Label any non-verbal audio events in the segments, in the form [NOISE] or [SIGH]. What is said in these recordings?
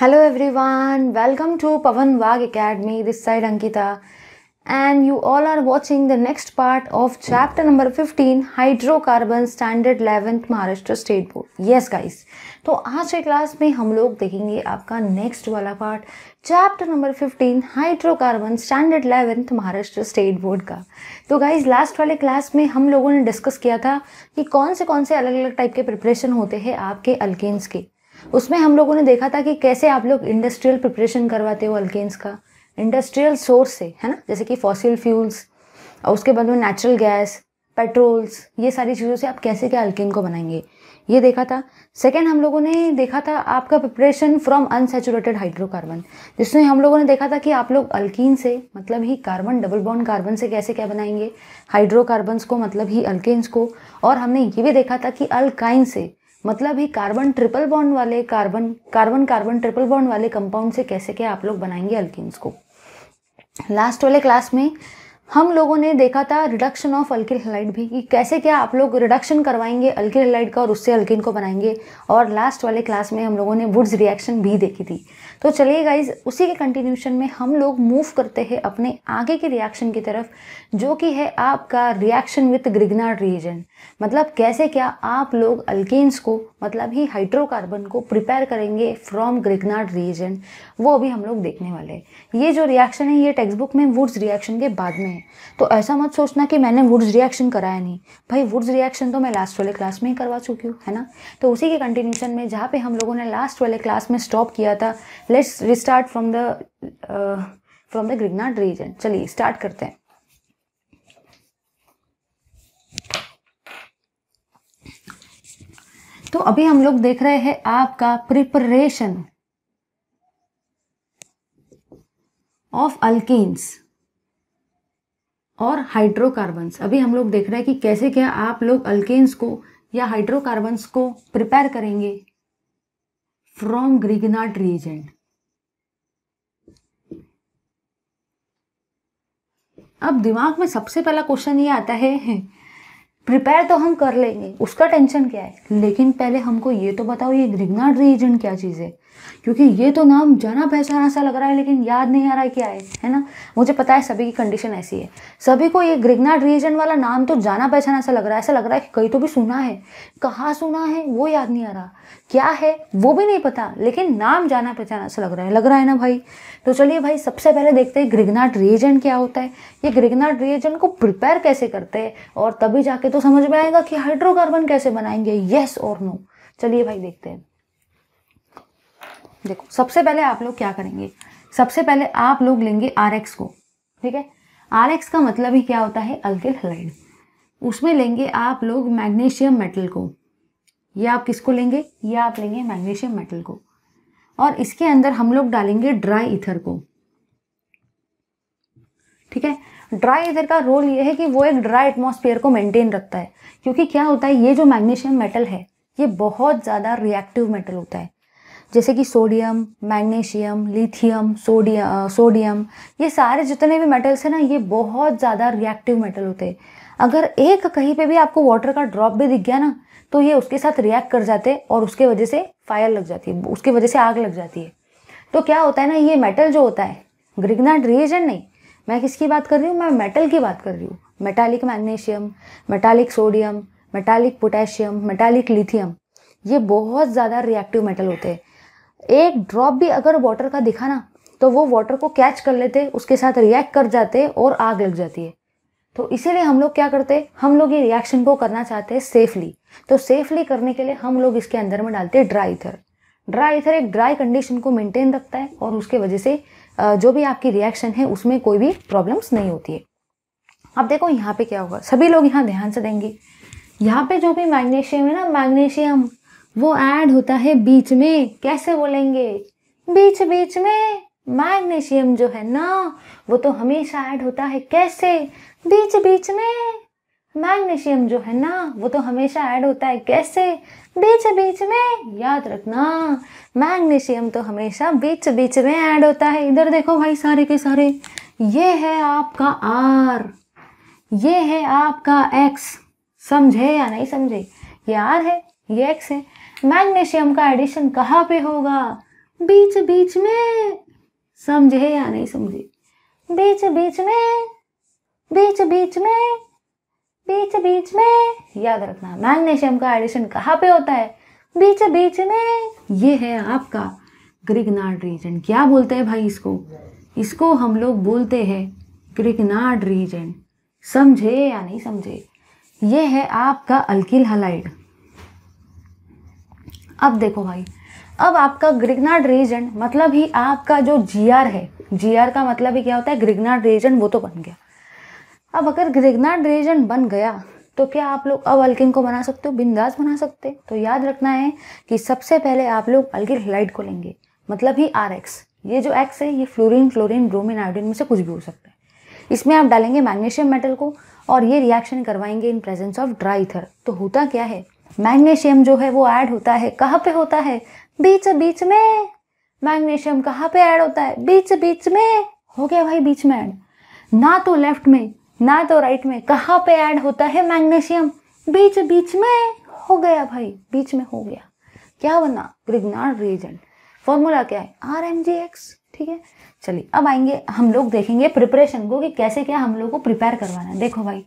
Hello everyone welcome to Pawan Wagh academy this side Ankita and you all are watching the next part of chapter number 15 hydrocarbon standard eleventh Maharashtra state board yes guys तो आज के class में हम लोग देखेंगे आपका next वाला part chapter number 15 hydrocarbon standard eleventh Maharashtra state board का तो गाइज़ लास्ट वाले क्लास में हम लोगों ने डिस्कस किया था कि कौन से कौन से अलग अलग टाइप के प्रिपरेशन होते हैं आपके अल्केन्स के उसमें हम लोगों ने देखा था कि कैसे आप लोग इंडस्ट्रियल प्रिपरेशन करवाते हो अल्केन्स का इंडस्ट्रियल सोर्स से है ना जैसे कि फॉसिल फ्यूल्स और उसके बाद में नेचुरल गैस पेट्रोल्स ये सारी चीज़ों से आप कैसे क्या अल्किन को बनाएंगे ये देखा था सेकेंड हम लोगों ने देखा था आपका प्रिपरेशन फ्रॉम अनसेचुरेटेड हाइड्रोकार्बन जिसमें हम लोगों ने देखा था कि आप लोग अल्किन से मतलब ही कार्बन डबल बॉन्ड कार्बन से कैसे क्या बनाएंगे हाइड्रोकार्बन्स को मतलब ही अल्किन्स को और हमने ये भी देखा था कि अल्काइन से मतलब ही कार्बन ट्रिपल बॉन्ड वाले carbon carbon carbon triple bond वाले कंपाउंड से कैसे क्या आप लोग बनाएंगे अल्किन्स को लास्ट वाले क्लास में हम लोगों ने देखा था रिडक्शन ऑफ अल्किल हेलाइट भी कि कैसे क्या आप लोग रिडक्शन करवाएंगे अल्किल हेलाइट का और उससे अल्किन को बनाएंगे और लास्ट वाले क्लास में हम लोगों ने वुड्स रिएक्शन भी देखी थी तो चलिए गाइज उसी के कंटिन्यूशन में हम लोग मूव करते हैं अपने आगे के रिएक्शन की तरफ जो कि है आपका रिएक्शन विथ ग्रिगनाड रिएजन मतलब कैसे क्या आप लोग अल्केन्स को मतलब ही हाइड्रोकार्बन को प्रिपेयर करेंगे फ्रॉम ग्रिगनाड रिएजन वो अभी हम लोग देखने वाले हैं ये जो रिएक्शन है ये टेक्स्ट बुक में वुड्स रिएक्शन के बाद में है तो ऐसा मत सोचना कि मैंने वुड्स रिएक्शन कराया नहीं भाई वुड्स रिएक्शन तो मैं लास्ट वाले क्लास में ही करवा चुकी हूँ है ना तो उसी के कंटिन्यूशन में जहाँ पे हम लोगों ने लास्ट वाले क्लास में स्टॉप किया था let's restart from the from the Grignard reagent चलिए स्टार्ट करते हैं तो अभी हम लोग देख रहे हैं आपका प्रिपरेशन ऑफ अल्किन्स और हाइड्रोकार्बन्स अभी हम लोग देख रहे हैं कि कैसे क्या आप लोग अल्केन्स को या हाइड्रोकार्बन्स को प्रिपेयर करेंगे फ्रॉम ग्रिगनाट रिएजेंट अब दिमाग में सबसे पहला क्वेश्चन ये आता है प्रिपेयर तो हम कर लेंगे उसका टेंशन क्या है लेकिन पहले हमको ये तो बताओ ये रिग्नाड रीजन क्या चीज़ है क्योंकि ये तो नाम जाना पहचाना सा लग रहा है लेकिन याद नहीं आ रहा है क्या है है ना मुझे पता है सभी की कंडीशन ऐसी है सभी को ये ग्रिगनाड रीजन वाला नाम तो जाना पहचाना सा लग रहा है ऐसा लग रहा है कि कहीं तो भी सुना है कहाँ सुना है वो याद नहीं आ रहा क्या है वो भी नहीं पता लेकिन नाम जाना पहचाना सा लग रहा है लग रहा है ना भाई तो चलिए भाई सबसे पहले देखते हैं ग्रिगनाट रीजन क्या होता है ये ग्रिगनाट रीजन को प्रिपेयर कैसे करते हैं और तभी जाके तो समझ में आएगा कि हाइड्रोकार्बन कैसे बनाएंगे येस और नो चलिए भाई देखते हैं देखो सबसे पहले आप लोग क्या करेंगे सबसे पहले आप लोग लेंगे आर एक्स को ठीक है आर एक्स का मतलब ही क्या होता है अल्किल हलाइड उसमें लेंगे आप लोग मैग्नीशियम मेटल को ये आप किसको लेंगे ये आप लेंगे मैग्नीशियम मेटल को और इसके अंदर हम लोग डालेंगे ड्राई इथर को ठीक है ड्राई इथर का रोल ये है कि वो एक ड्राई एटमॉस्फेयर को मेंटेन रखता है क्योंकि क्या होता है ये जो मैग्नीशियम मेटल है ये बहुत ज़्यादा रिएक्टिव मेटल होता है जैसे कि sodium magnesium lithium sodium sodium ये सारे जितने भी मेटल्स हैं ना ये बहुत ज़्यादा रिएक्टिव मेटल होते हैं अगर एक कहीं पे भी आपको वाटर का ड्रॉप भी दिख गया ना तो ये उसके साथ रिएक्ट कर जाते और उसके वजह से फायर लग जाती है उसकी वजह से आग लग जाती है तो क्या होता है ना ये मेटल जो होता है ग्रिगनाट रिएजेंट नहीं मैं किसकी बात कर रही हूँ मैं मेटल की बात कर रही हूँ metallic magnesium metallic sodium metallic potassium metallic lithium ये बहुत ज़्यादा रिएक्टिव मेटल होते हैं एक ड्रॉप भी अगर वाटर का दिखा ना तो वो वाटर को कैच कर लेते उसके साथ रिएक्ट कर जाते और आग लग जाती है तो इसीलिए हम लोग क्या करते हम लोग ये रिएक्शन को करना चाहते हैं सेफली तो सेफली करने के लिए हम लोग इसके अंदर में डालते हैं ड्राई इथर ड्राई इथर एक ड्राई कंडीशन को मेंटेन रखता है और उसके वजह से जो भी आपकी रिएक्शन है उसमें कोई भी प्रॉब्लम्स नहीं होती है अब देखो यहाँ पे क्या होगा सभी लोग यहाँ ध्यान से देंगे यहाँ पे जो भी मैग्नीशियम है ना मैग्नीशियम वो ऐड होता है बीच में कैसे बोलेंगे बीच बीच में मैग्नीशियम जो है ना वो तो हमेशा ऐड होता है कैसे बीच बीच में मैग्नीशियम जो है ना वो तो हमेशा ऐड होता है कैसे बीच बीच में याद रखना मैग्नीशियम तो हमेशा बीच बीच में ऐड होता है इधर देखो भाई सारे के सारे ये है आपका आर ये है आपका एक्स समझे या नहीं समझे ये आर है ये एक्स है मैग्नीशियम का एडिशन कहाँ पे होगा बीच बीच में समझे या नहीं समझे बीच बीच में बीच बीच में बीच बीच में याद रखना मैग्नीशियम का एडिशन कहाँ पे होता है बीच बीच में ये है आपका ग्रिगनाड रीजन क्या बोलते हैं भाई इसको इसको हम लोग बोलते हैं ग्रिगनाड रीजन समझे या नहीं समझे ये है आपका अल्किल हलाइड अब देखो भाई अब आपका ग्रिगनाड रीजन मतलब ही आपका जो जीआर है जीआर का मतलब ही क्या होता है ग्रिगनाड रीजन वो तो बन गया अब अगर ग्रिगनाड रीजन बन गया तो क्या आप लोग अब अल्किन को बना सकते हो बिंदास बना सकते तो याद रखना है कि सबसे पहले आप लोग अल्किन लाइट को लेंगे मतलब ही आर एक्स ये जो एक्स है ये फ्लोरिन फ्लोरिन ब्रोमिन आयोडिन में से कुछ भी हो सकता है इसमें आप डालेंगे मैग्नीशियम मेटल को और ये रिएक्शन करवाएंगे इन प्रेजेंस ऑफ ड्राई थर तो होता क्या है मैग्नीशियम जो है वो ऐड होता है कहाँ पे होता है बीच बीच में मैग्नीशियम कहाँ पे ऐड होता है बीच बीच में हो गया भाई बीच में ऐड ना तो लेफ्ट में ना तो राइट में कहाँ पे ऐड होता है मैग्नीशियम बीच बीच में हो गया भाई बीच में हो गया क्या बना ग्रिग्नार रीजन फॉर्मूला क्या है आर एम जी एक्स ठीक है चलिए अब आएंगे हम लोग देखेंगे प्रिपरेशन को कि कैसे क्या हम लोग को प्रिपेयर करवाना है देखो भाई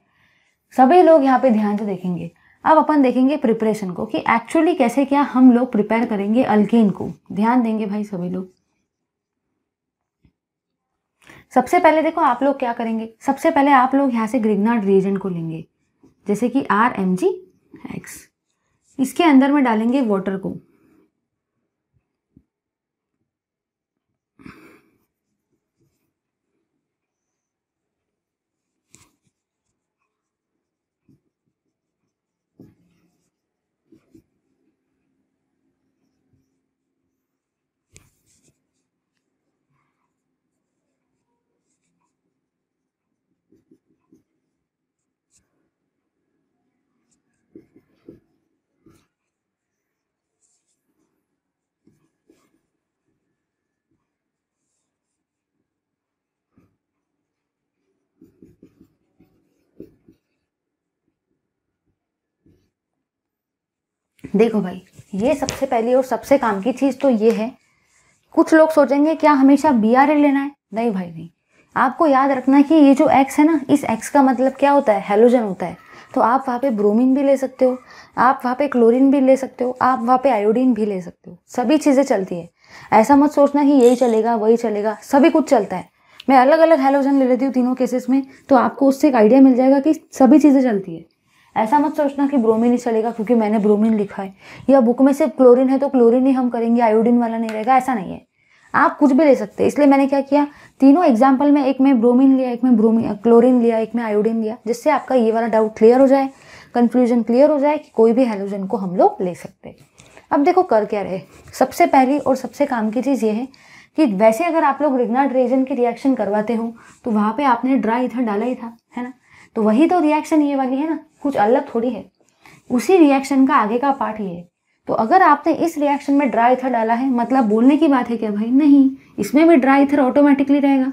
सभी लोग यहाँ पे ध्यान से देखेंगे अब अपन देखेंगे प्रिपरेशन को कि एक्चुअली कैसे क्या हम लोग प्रिपेयर करेंगे अल्केन को ध्यान देंगे भाई सभी लोग सबसे पहले देखो आप लोग क्या करेंगे सबसे पहले आप लोग यहाँ से ग्रिगनाड रिएजेंट को लेंगे जैसे कि आर एम जी एक्स इसके अंदर में डालेंगे वाटर को देखो भाई ये सबसे पहली और सबसे काम की चीज़ तो ये है कुछ लोग सोचेंगे क्या हमेशा बी आर एल लेना है नहीं भाई नहीं आपको याद रखना कि ये जो एक्स है ना इस एक्स का मतलब क्या होता है हेलोजन होता है तो आप वहाँ पे ब्रोमीन भी ले सकते हो आप वहाँ पे क्लोरीन भी ले सकते हो आप वहाँ पे आयोडीन भी ले सकते हो सभी चीज़ें चलती है ऐसा मत सोचना कि यही चलेगा वही चलेगा सभी कुछ चलता है मैं अलग अलग हेलोजन ले लेती हूँ तीनों केसेस में तो आपको उससे एक आइडिया मिल जाएगा कि सभी चीज़ें चलती है ऐसा मत सोचना कि ब्रोमीन ही चलेगा क्योंकि मैंने ब्रोमीन लिखा है या बुक में सिर्फ क्लोरीन है तो क्लोरीन ही हम करेंगे आयोडीन वाला नहीं रहेगा ऐसा नहीं है आप कुछ भी ले सकते हैं इसलिए मैंने क्या किया तीनों एग्जाम्पल में एक में ब्रोमीन लिया एक में ब्रोमीन क्लोरीन लिया एक में आयोडीन लिया जिससे आपका ये वाला डाउट क्लियर हो जाए कन्फ्यूजन क्लियर हो जाए कि कोई भी हेलोजन को हम लोग ले सकते हैं अब देखो कर क्या रहे सबसे पहली और सबसे काम की चीज़ ये है कि वैसे अगर आप लोग रिग्नाट रेजन की रिएक्शन करवाते हो तो वहाँ पे आपने ड्राई इथर डाला ही था तो वही तो रिएक्शन ये वाली है ना कुछ अलग थोड़ी है उसी रिएक्शन का आगे का पार्ट ये तो अगर आपने इस रिएक्शन में ड्राई इथर डाला है मतलब बोलने की बात है क्या भाई नहीं इसमें भी ड्राई इथर ऑटोमेटिकली रहेगा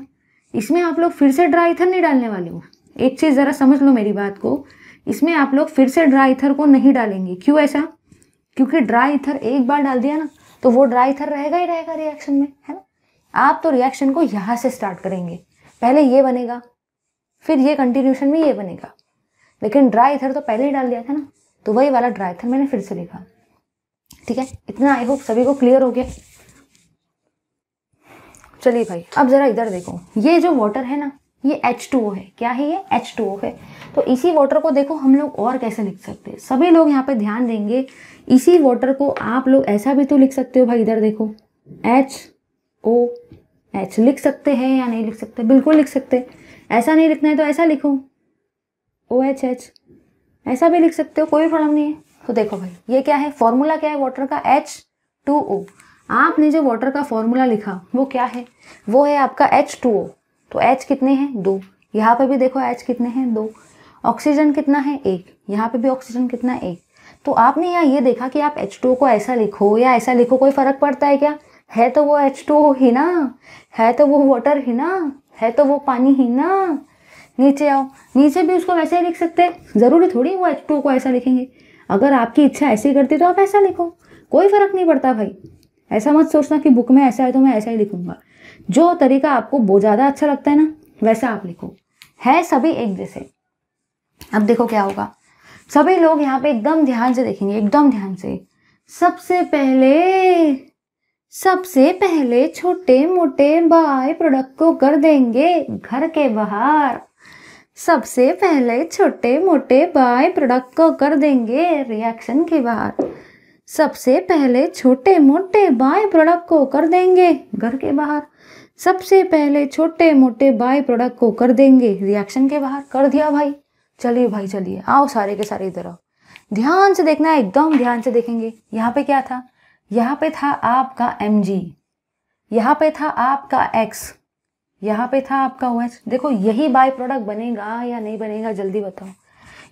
इसमें आप लोग फिर से ड्राई इथर नहीं डालने वाले हो एक चीज़ ज़रा समझ लो मेरी बात को इसमें आप लोग फिर से ड्राई इथर को नहीं डालेंगे क्यों ऐसा क्योंकि ड्राई इथर एक बार डाल दिया ना तो वो ड्राई इथर रहेगा ही रहेगा रिएक्शन में है ना आप तो रिएक्शन को यहाँ से स्टार्ट करेंगे पहले ये बनेगा फिर ये कंटिन्यूशन में ये बनेगा लेकिन ड्राई इथर तो पहले ही डाल दिया था ना तो वही वाला ड्राई इथर मैंने फिर से लिखा ठीक है इतना आई होप सभी को क्लियर हो गया चलिए भाई अब ज़रा इधर देखो ये जो वाटर है ना ये H2O है क्या है ये H2O है तो इसी वाटर को देखो हम लोग और कैसे लिख सकते हैं सभी लोग यहाँ पे ध्यान देंगे इसी वाटर को आप लोग ऐसा भी तो लिख सकते हो भाई इधर देखो H O H लिख सकते हैं या नहीं लिख सकते बिल्कुल लिख सकते ऐसा नहीं लिखना है तो ऐसा लिखो ओ एच एच ऐसा भी लिख सकते हो कोई प्रॉब्लम नहीं है तो देखो भाई ये क्या है फॉर्मूला क्या है वाटर का एच टू ओ आपने जो वाटर का फॉर्मूला लिखा वो क्या है वो है आपका एच टू ओ तो एच कितने हैं दो यहाँ पे भी देखो एच कितने हैं दो ऑक्सीजन कितना है एक यहाँ पे भी ऑक्सीजन कितना है एक तो आपने यहाँ ये देखा कि आप एच टू को ऐसा लिखो या ऐसा लिखो कोई फ़र्क पड़ता है क्या है तो वो एच टू ही ना है तो वो वाटर ही ना है तो वो पानी ही ना नीचे आओ नीचे भी उसको वैसे ही लिख सकते हैं ज़रूरी थोड़ी वो एच टू को ऐसा लिखेंगे अगर आपकी इच्छा ऐसी करती तो आप ऐसा लिखो कोई फ़र्क नहीं पड़ता भाई ऐसा मत सोचना कि बुक में ऐसा है तो मैं ऐसा ही लिखूंगा जो तरीका आपको बहुत ज़्यादा अच्छा लगता है ना वैसा आप लिखो है सभी एक जैसे अब देखो क्या होगा सभी लोग यहाँ पे एकदम ध्यान से देखेंगे एकदम ध्यान से सबसे पहले सबसे पहले छोटे मोटे बाय प्रोडक्ट को कर देंगे घर के बाहर सबसे पहले छोटे मोटे बाय प्रोडक्ट को कर देंगे रिएक्शन के बाहर सबसे पहले छोटे मोटे बाय प्रोडक्ट को कर देंगे घर के बाहर सबसे पहले छोटे मोटे बाय प्रोडक्ट को कर देंगे रिएक्शन के बाहर कर दिया भाई चलिए भाई चलिए आओ सारे के सारे इधर आओ ध्यान से देखना एकदम ध्यान से देखेंगे यहाँ पे क्या था यहाँ पे था आपका एम जी यहाँ पे था आपका एक्स यहाँ पे था आपका ओ OH. देखो यही बाय प्रोडक्ट बनेगा या नहीं बनेगा जल्दी बताओ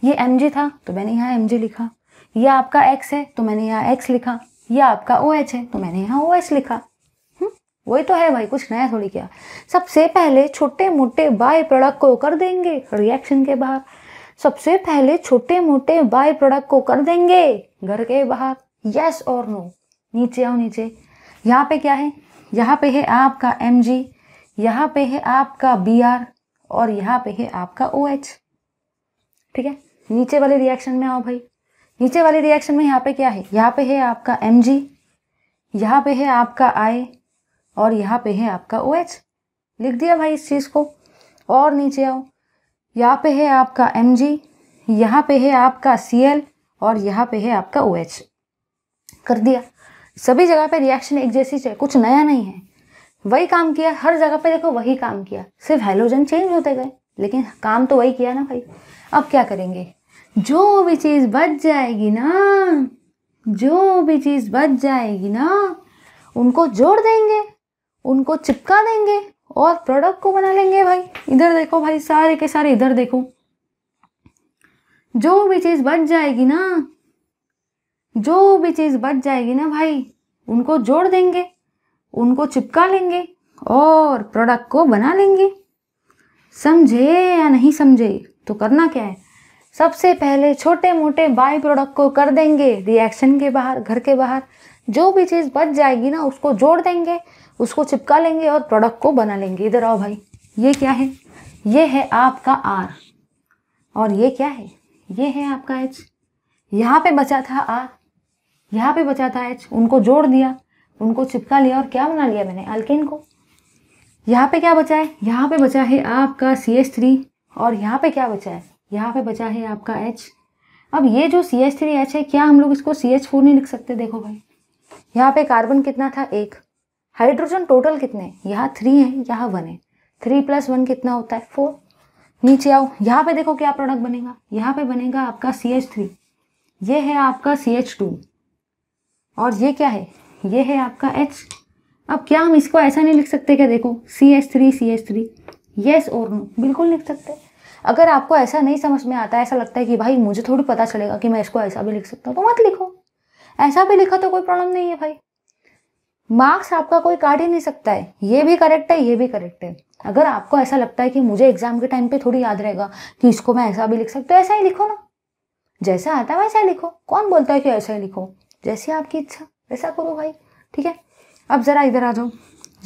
ये एम जी था तो मैंने यहाँ एम जी लिखा यह आपका एक्स है तो मैंने यहाँ एक्स लिखा यह आपका ओ OH है तो मैंने यहाँ ओ OH लिखा हम्म, वही तो है भाई कुछ नया थोड़ी क्या सबसे पहले छोटे मोटे बाय प्रोडक्ट को कर देंगे रिएक्शन के बाहर सबसे पहले छोटे मोटे बाय प्रोडक्ट को कर देंगे घर के बाहर यस और नो नीचे आओ नीचे यहाँ पे क्या है यहाँ पे है आपका एम जी यहाँ पे है आपका बी आर और यहाँ पे है आपका ओ एच ठीक है नीचे वाले रिएक्शन में आओ भाई नीचे वाले रिएक्शन में यहाँ पे क्या है यहाँ पे है आपका एम जी यहाँ पे है आपका आई और यहाँ पे है आपका ओ एच लिख दिया भाई इस चीज़ को और नीचे आओ यहाँ पे है आपका एम जी यहाँ पे है आपका सी एल और यहाँ पे है आपका ओ एच कर दिया सभी जगह पे रिएक्शन एक जैसी चाहिए कुछ नया नहीं है वही काम किया हर जगह पे देखो वही काम किया सिर्फ हेलोजन चेंज होते गए लेकिन काम तो वही किया ना भाई अब क्या करेंगे जो भी चीज़ बच जाएगी ना जो भी चीज़ बच जाएगी ना उनको जोड़ देंगे उनको चिपका देंगे और प्रोडक्ट को बना लेंगे भाई इधर देखो भाई सारे के सारे इधर देखो जो भी चीज़ बच जाएगी ना जो भी चीज़ बच जाएगी ना भाई उनको जोड़ देंगे उनको चिपका लेंगे और प्रोडक्ट को बना लेंगे समझे या नहीं समझे तो करना क्या है सबसे पहले छोटे मोटे बाई प्रोडक्ट को कर देंगे रिएक्शन के बाहर घर के बाहर जो भी चीज़ बच जाएगी ना उसको जोड़ देंगे उसको चिपका लेंगे और प्रोडक्ट को बना लेंगे इधर आओ भाई ये क्या है ये है आपका आर और ये क्या है ये है आपका एच यहाँ पे बचा था आर यहाँ पे बचा था एच उनको जोड़ दिया उनको चिपका लिया और क्या बना लिया मैंने अल्किन को यहाँ पे क्या बचा है यहाँ पे बचा है आपका सी एच थ्री और यहाँ पे क्या बचा है यहाँ पे बचा है आपका एच अब ये जो सी एच थ्री एच है क्या हम लोग इसको सी एच फोर नहीं लिख सकते देखो भाई यहाँ पे कार्बन कितना था एक हाइड्रोजन टोटल कितने यहाँ थ्री है यहाँ वन है थ्री प्लस वन कितना होता है फोर नीचे आओ यहाँ पे देखो क्या प्रोडक्ट बनेगा यहाँ पे बनेगा आपका सी एच थ्री ये है आपका सी एच टू और ये क्या है ये है आपका एच अब क्या हम इसको ऐसा नहीं लिख सकते क्या देखो C H three C H three yes और नो बिल्कुल लिख सकते हैं अगर आपको ऐसा नहीं समझ में आता ऐसा लगता है कि भाई मुझे थोड़ी पता चलेगा कि मैं इसको ऐसा भी लिख सकता हूँ तो मत लिखो ऐसा भी लिखा तो कोई प्रॉब्लम नहीं है भाई मार्क्स आपका कोई काट ही नहीं सकता है ये भी करेक्ट है ये भी करेक्ट है अगर आपको ऐसा लगता है कि मुझे एग्जाम के टाइम पे थोड़ी याद रहेगा कि इसको मैं ऐसा भी लिख सकता हूँ ऐसा ही लिखो ना जैसा आता है वैसा ही लिखो कौन बोलता है कि ऐसा ही लिखो जैसी आपकी इच्छा वैसा करो भाई ठीक है अब ज़रा इधर आ जाओ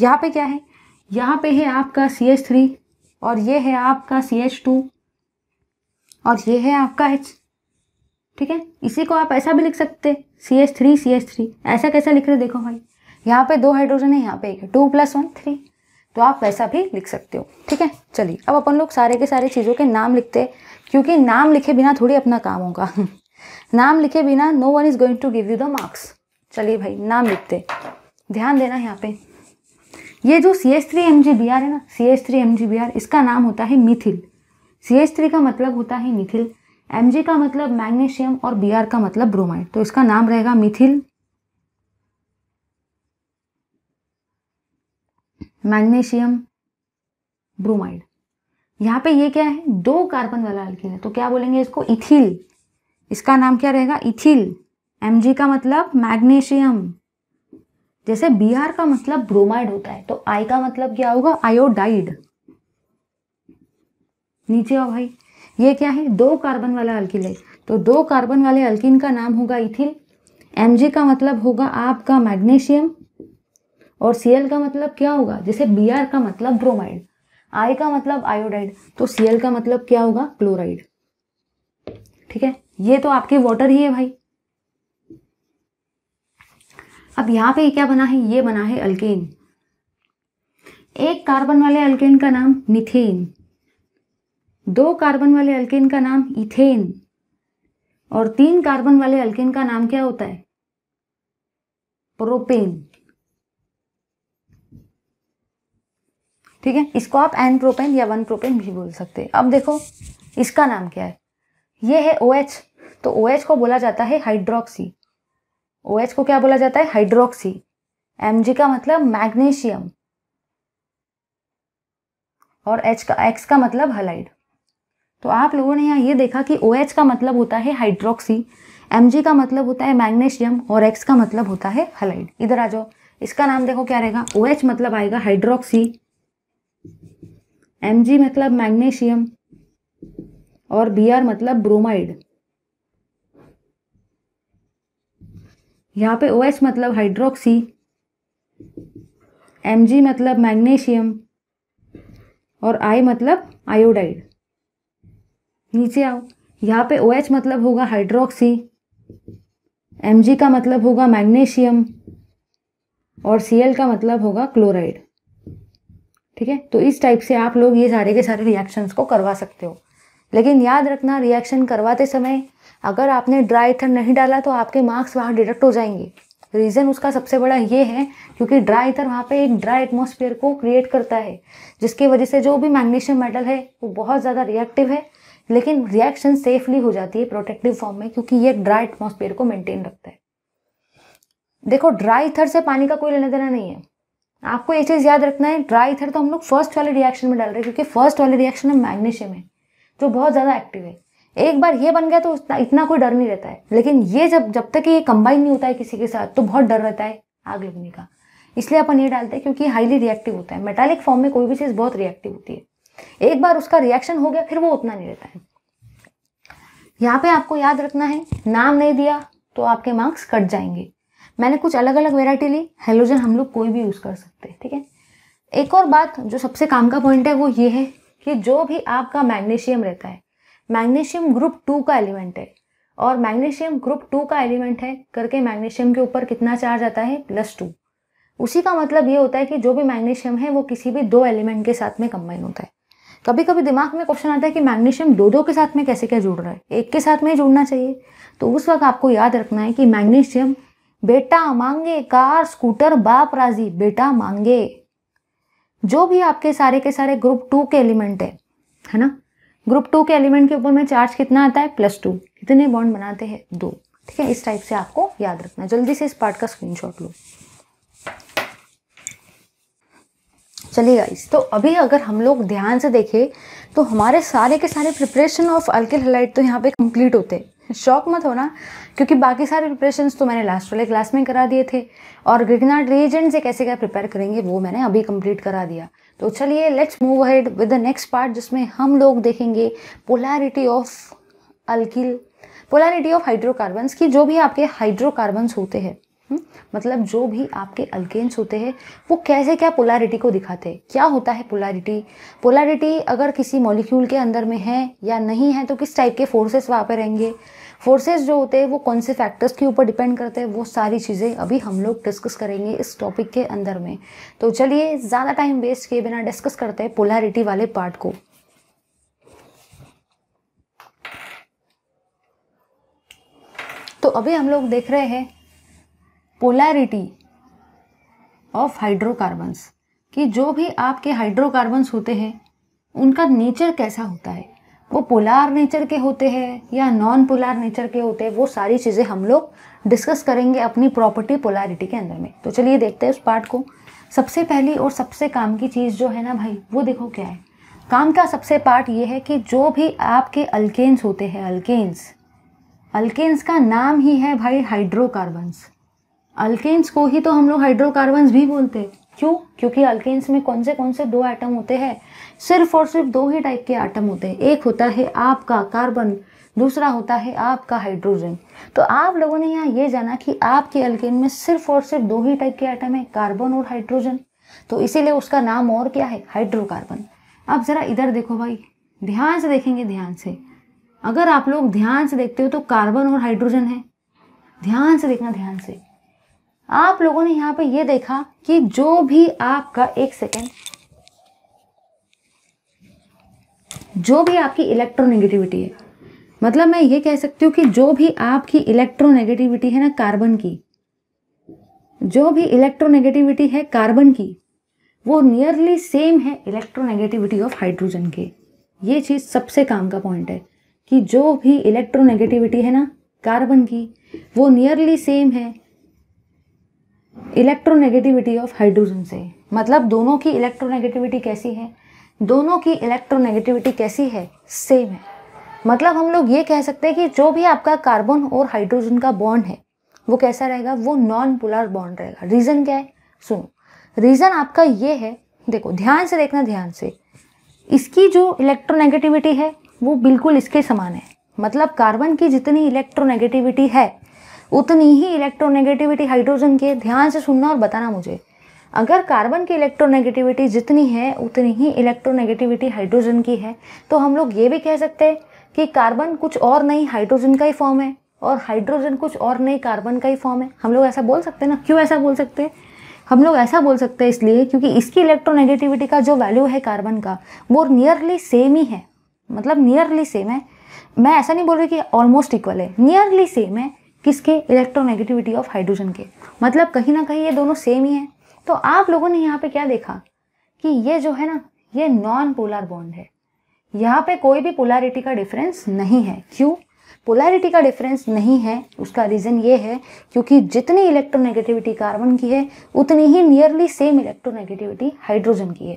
यहाँ पे क्या है यहाँ पे है आपका सी एच थ्री और ये है आपका सी एच टू और ये है आपका एच ठीक है इसी को आप ऐसा भी लिख सकते C H three C H three ऐसा कैसा लिख रहे देखो भाई यहाँ पे दो हाइड्रोजन है यहाँ पे एक है टू प्लस वन थ्री तो आप वैसा भी लिख सकते हो ठीक है चलिए अब अपन लोग सारे के सारे चीज़ों के नाम लिखते क्योंकि नाम लिखे बिना थोड़ी अपना काम होगा [LAUGHS] नाम लिखे बिना no one is going to give you the marks चलिए भाई नाम लिखते ध्यान देना यहाँ पे ये जो C S three M G B R है ना C S three M G B R इसका नाम होता है मिथिल सी एस थ्री का मतलब होता है मिथिल एम जी का मतलब मैग्नीशियम और बी आर का मतलब ब्रोमाइड तो इसका नाम रहेगा मिथिल मैग्नीशियम ब्रोमाइड यहाँ पे ये क्या है दो कार्बन वाला अल्किल है तो क्या बोलेंगे इसको इथिल इसका नाम क्या रहेगा इथिल एम का मतलब मैग्नीशियम जैसे बी आर का मतलब ब्रोमाइड होता है तो आई का मतलब क्या होगा आयोडाइड नीचे आओ भाई ये क्या है दो कार्बन वाला अल्किल है तो दो कार्बन वाले अल्किन का नाम होगा इथिल एम का मतलब होगा आपका मैग्नीशियम और सी का मतलब क्या होगा जैसे बी का मतलब ब्रोमाइड आई का मतलब आयोडाइड तो सी का मतलब क्या होगा क्लोराइड ठीक है ये तो आपके वॉटर ही है भाई अब यहां पे क्या बना है ये बना है अल्केन एक कार्बन वाले अल्केन का नाम मिथेन दो कार्बन वाले अल्केन का नाम इथेन और तीन कार्बन वाले अल्केन का नाम क्या होता है प्रोपेन ठीक है इसको आप एन प्रोपेन या वन प्रोपेन भी बोल सकते हैं अब देखो इसका नाम क्या है ये है ओ OH, एच तो ओ OH को बोला जाता है हाइड्रोक्सी ओ OH को क्या बोला जाता है हाइड्रोक्सी एम का मतलब मैग्नीशियम और एच का एक्स का मतलब हलाइड तो आप लोगों ने यहाँ ये देखा कि ओ OH का मतलब होता है हाइड्रोक्सी एम का मतलब होता है मैग्नीशियम और एक्स का मतलब होता है हलाइड इधर आ जाओ इसका नाम देखो क्या रहेगा ओ OH मतलब आएगा हाइड्रोक्सी एम मतलब मैग्नीशियम और बी मतलब ब्रोमाइड यहाँ पे ओ OH मतलब हाइड्रोक्सी एम जी मतलब मैग्नीशियम और आई मतलब आयोडाइड नीचे आओ यहाँ पे ओ OH मतलब होगा हाइड्रोक्सी एम जी का मतलब होगा मैग्नीशियम और सी एल का मतलब होगा क्लोराइड ठीक है तो इस टाइप से आप लोग ये सारे के सारे रिएक्शंस को करवा सकते हो लेकिन याद रखना रिएक्शन करवाते समय अगर आपने ड्राई इथर नहीं डाला तो आपके मार्क्स वहाँ डिडक्ट हो जाएंगे रीज़न उसका सबसे बड़ा ये है क्योंकि ड्राई इथर वहाँ पे एक ड्राई एटमोसफियर को क्रिएट करता है जिसकी वजह से जो भी मैग्नीशियम मेटल है वो बहुत ज़्यादा रिएक्टिव है लेकिन रिएक्शन सेफली हो जाती है प्रोटेक्टिव फॉर्म में क्योंकि ये ड्राई एटमोसफियर को मेनटेन रखता है देखो ड्राई इथर से पानी का कोई लेना देना नहीं है आपको ये चीज़ याद रखना है ड्राई इथर तो हम लोग फर्स्ट वाले रिएक्शन में डाल रहे हैं क्योंकि फर्स्ट वाले रिएक्शन में मैग्नीशियम है जो बहुत ज़्यादा एक्टिव है एक बार ये बन गया तो उतना इतना कोई डर नहीं रहता है लेकिन ये जब जब तक ये कंबाइन नहीं होता है किसी के साथ तो बहुत डर रहता है आग लगने का इसलिए अपन ये डालते हैं क्योंकि हाईली रिएक्टिव होता है मेटालिक फॉर्म में कोई भी चीज़ बहुत रिएक्टिव होती है एक बार उसका रिएक्शन हो गया फिर वो उतना नहीं रहता है यहाँ पे आपको याद रखना है नाम नहीं दिया तो आपके मार्क्स कट जाएंगे मैंने कुछ अलग अलग वेराइटी ली हेलोजन हम लोग कोई भी यूज़ कर सकते हैं ठीक है एक और बात जो सबसे काम का पॉइंट है वो ये है कि जो भी आपका मैग्नीशियम रहता है मैग्नीशियम ग्रुप टू का एलिमेंट है और मैग्नीशियम ग्रुप टू का एलिमेंट है करके मैग्नीशियम के ऊपर कितना चार्ज आता है प्लस टू उसी का मतलब ये होता है कि जो भी मैग्नीशियम है वो किसी भी दो एलिमेंट के साथ में कंबाइन होता है कभी कभी दिमाग में क्वेश्चन आता है कि मैग्नीशियम दो दो के साथ में कैसे क्या जुड़ रहा है एक के साथ में जुड़ना चाहिए तो उस वक्त आपको याद रखना है कि मैग्नीशियम बेटा मांगे कार स्कूटर बाप राजी बेटा मांगे जो भी आपके सारे के सारे ग्रुप टू के एलिमेंट है है ना ग्रुप टू के एलिमेंट के ऊपर में चार्ज कितना आता है प्लस टू कितने बॉन्ड बनाते हैं दो ठीक है इस टाइप से आपको याद रखना जल्दी से इस पार्ट का स्क्रीनशॉट लो चलिए गाइस तो अभी अगर हम लोग ध्यान से देखें तो हमारे सारे के सारे प्रिपरेशन ऑफ अल्किल हलाइट तो यहाँ पे कंप्लीट होते हैं शौक मत होना क्योंकि बाकी सारे प्रिपरेशन तो मैंने लास्ट वाले क्लास में करा दिए थे और ग्रिगनाट रिएजेंट से कैसे क्या प्रिपेयर करेंगे वो मैंने अभी कंप्लीट करा दिया तो चलिए let's move ahead with the next part जिसमें हम लोग देखेंगे polarity of alkyl polarity of hydrocarbons की जो भी आपके हाइड्रोकार्बन्स होते हैं हम्म, मतलब जो भी आपके अल्केन्स होते हैं वो कैसे क्या पोलैरिटी को दिखाते हैं क्या होता है पोलैरिटी पोलैरिटी अगर किसी मॉलिक्यूल के अंदर में है या नहीं है तो किस टाइप के फोर्सेस वहाँ पर रहेंगे फोर्सेज जो होते हैं वो कौन से फैक्टर्स के ऊपर डिपेंड करते हैं वो सारी चीज़ें अभी हम लोग डिस्कस करेंगे इस टॉपिक के अंदर में तो चलिए ज़्यादा टाइम वेस्ट किए बिना डिस्कस करते हैं पोलैरिटी वाले पार्ट को तो अभी हम लोग देख रहे हैं पोलैरिटी ऑफ हाइड्रोकार्बन्स कि जो भी आपके हाइड्रोकार्बन्स होते हैं उनका नेचर कैसा होता है वो पोलार नेचर के होते हैं या नॉन पोलार नेचर के होते हैं वो सारी चीज़ें हम लोग डिस्कस करेंगे अपनी प्रॉपर्टी पोलारिटी के अंदर में तो चलिए देखते हैं उस पार्ट को सबसे पहली और सबसे काम की चीज़ जो है ना भाई वो देखो क्या है काम का सबसे पार्ट ये है कि जो भी आपके अल्केन्स होते हैं अल्केन्स अल्केन्स का नाम ही है भाई हाइड्रोकार्बन्स अल्केन्स को ही तो हम लोग हाइड्रोकार्बन्स भी बोलते हैं क्यों क्योंकि अल्केन्स में कौन से कौन से दो आइटम होते हैं सिर्फ और सिर्फ दो ही टाइप के आटम होते हैं एक होता है आपका कार्बन दूसरा होता है आपका हाइड्रोजन तो आप लोगों ने यहाँ ये जाना कि आपके अल्केन में सिर्फ और सिर्फ दो ही टाइप के आइटम है कार्बन और हाइड्रोजन तो इसीलिए उसका नाम और क्या है हाइड्रोकार्बन अब ज़रा इधर देखो भाई ध्यान से देखेंगे ध्यान से अगर आप लोग ध्यान से देखते हो तो कार्बन और हाइड्रोजन है ध्यान से देखना ध्यान से आप लोगों ने यहाँ पे ये देखा कि जो भी आपका एक सेकेंड जो भी आपकी इलेक्ट्रोनेगेटिविटी है मतलब मैं ये कह सकती हूँ कि जो भी आपकी इलेक्ट्रोनेगेटिविटी है ना कार्बन की जो भी इलेक्ट्रोनेगेटिविटी है कार्बन की वो नियरली सेम है इलेक्ट्रोनेगेटिविटी ऑफ हाइड्रोजन के ये चीज़ सबसे काम का पॉइंट है कि जो भी इलेक्ट्रोनेगेटिविटी है ना कार्बन की वो नियरली सेम है इलेक्ट्रोनेगेटिविटी ऑफ हाइड्रोजन से मतलब दोनों की इलेक्ट्रोनेगेटिविटी कैसी है दोनों की इलेक्ट्रोनेगेटिविटी कैसी है सेम है मतलब हम लोग ये कह सकते हैं कि जो भी आपका कार्बन और हाइड्रोजन का बॉन्ड है वो कैसा रहेगा वो नॉन पोलर बॉन्ड रहेगा रीज़न क्या है सुनो रीज़न आपका ये है देखो ध्यान से देखना ध्यान से इसकी जो इलेक्ट्रोनेगेटिविटी है वो बिल्कुल इसके समान है मतलब कार्बन की जितनी इलेक्ट्रोनेगेटिविटी है उतनी ही इलेक्ट्रोनेगेटिविटी हाइड्रोजन के ध्यान से सुनना और बताना मुझे अगर कार्बन की इलेक्ट्रोनेगेटिविटी जितनी है उतनी ही इलेक्ट्रोनेगेटिविटी हाइड्रोजन की है तो हम लोग ये भी कह सकते हैं कि कार्बन कुछ और नहीं हाइड्रोजन का ही फॉर्म है और हाइड्रोजन कुछ और नहीं कार्बन का ही फॉर्म है हम लोग ऐसा बोल सकते हैं ना क्यों ऐसा बोल सकते हैं हम लोग ऐसा बोल सकते हैं इसलिए क्योंकि इसकी इलेक्ट्रोनेगेटिविटी का जो वैल्यू है कार्बन का वो नियरली सेम ही है मतलब नियरली सेम है मैं ऐसा नहीं बोल रही कि ऑलमोस्ट इक्वल है नियरली सेम है किसके इलेक्ट्रोनेगेटिविटी ऑफ हाइड्रोजन के मतलब कहीं ना कहीं ये दोनों सेम ही है तो आप लोगों ने यहाँ पे क्या देखा कि ये जो है ना ये नॉन पोलर बॉन्ड है यहाँ पे कोई भी पोलैरिटी का डिफरेंस नहीं है क्यों पोलैरिटी का डिफरेंस नहीं है उसका रीज़न ये है क्योंकि जितनी इलेक्ट्रोनेगेटिविटी कार्बन की है उतनी ही नियरली सेम इलेक्ट्रोनेगेटिविटी हाइड्रोजन की है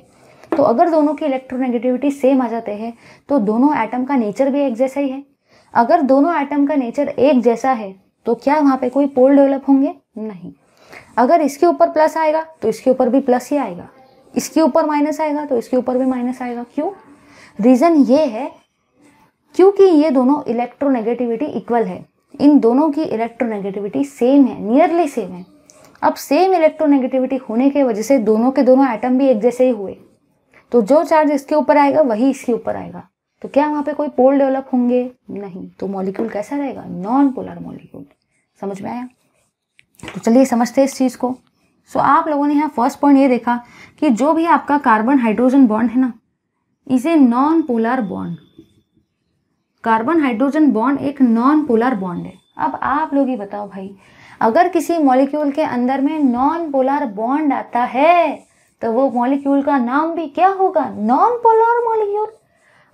तो अगर दोनों की इलेक्ट्रोनेगेटिविटी सेम आ जाते हैं तो दोनों एटम का नेचर भी एक जैसा ही है अगर दोनों एटम का नेचर एक जैसा है तो क्या वहाँ पे कोई पोल डेवलप होंगे नहीं अगर इसके ऊपर प्लस आएगा तो इसके ऊपर भी प्लस ही आएगा इसके ऊपर माइनस आएगा तो इसके ऊपर भी माइनस आएगा क्यों रीज़न ये है क्योंकि ये दोनों इलेक्ट्रोनेगेटिविटी इक्वल है इन दोनों की इलेक्ट्रोनेगेटिविटी सेम है नियरली सेम है अब सेम इलेक्ट्रोनेगेटिविटी होने के वजह से दोनों के दोनों आइटम भी एक जैसे ही हुए तो जो चार्ज इसके ऊपर आएगा वही इसके ऊपर आएगा तो क्या वहाँ पे कोई पोल डेवलप होंगे नहीं तो मॉलिक्यूल कैसा रहेगा नॉन पोलर मॉलिक्यूल समझ में आया तो चलिए समझते हैं इस चीज़ को सो so, आप लोगों ने यहाँ फर्स्ट पॉइंट ये देखा कि जो भी आपका कार्बन हाइड्रोजन बॉन्ड है ना इसे non polar bond carbon hydrogen bond एक नॉन पोलर बॉन्ड है अब आप लोग ही बताओ भाई अगर किसी मॉलिक्यूल के अंदर में नॉन पोलर बॉन्ड आता है तो वो मॉलिक्यूल का नाम भी क्या होगा नॉन पोलर मॉलिक्यूल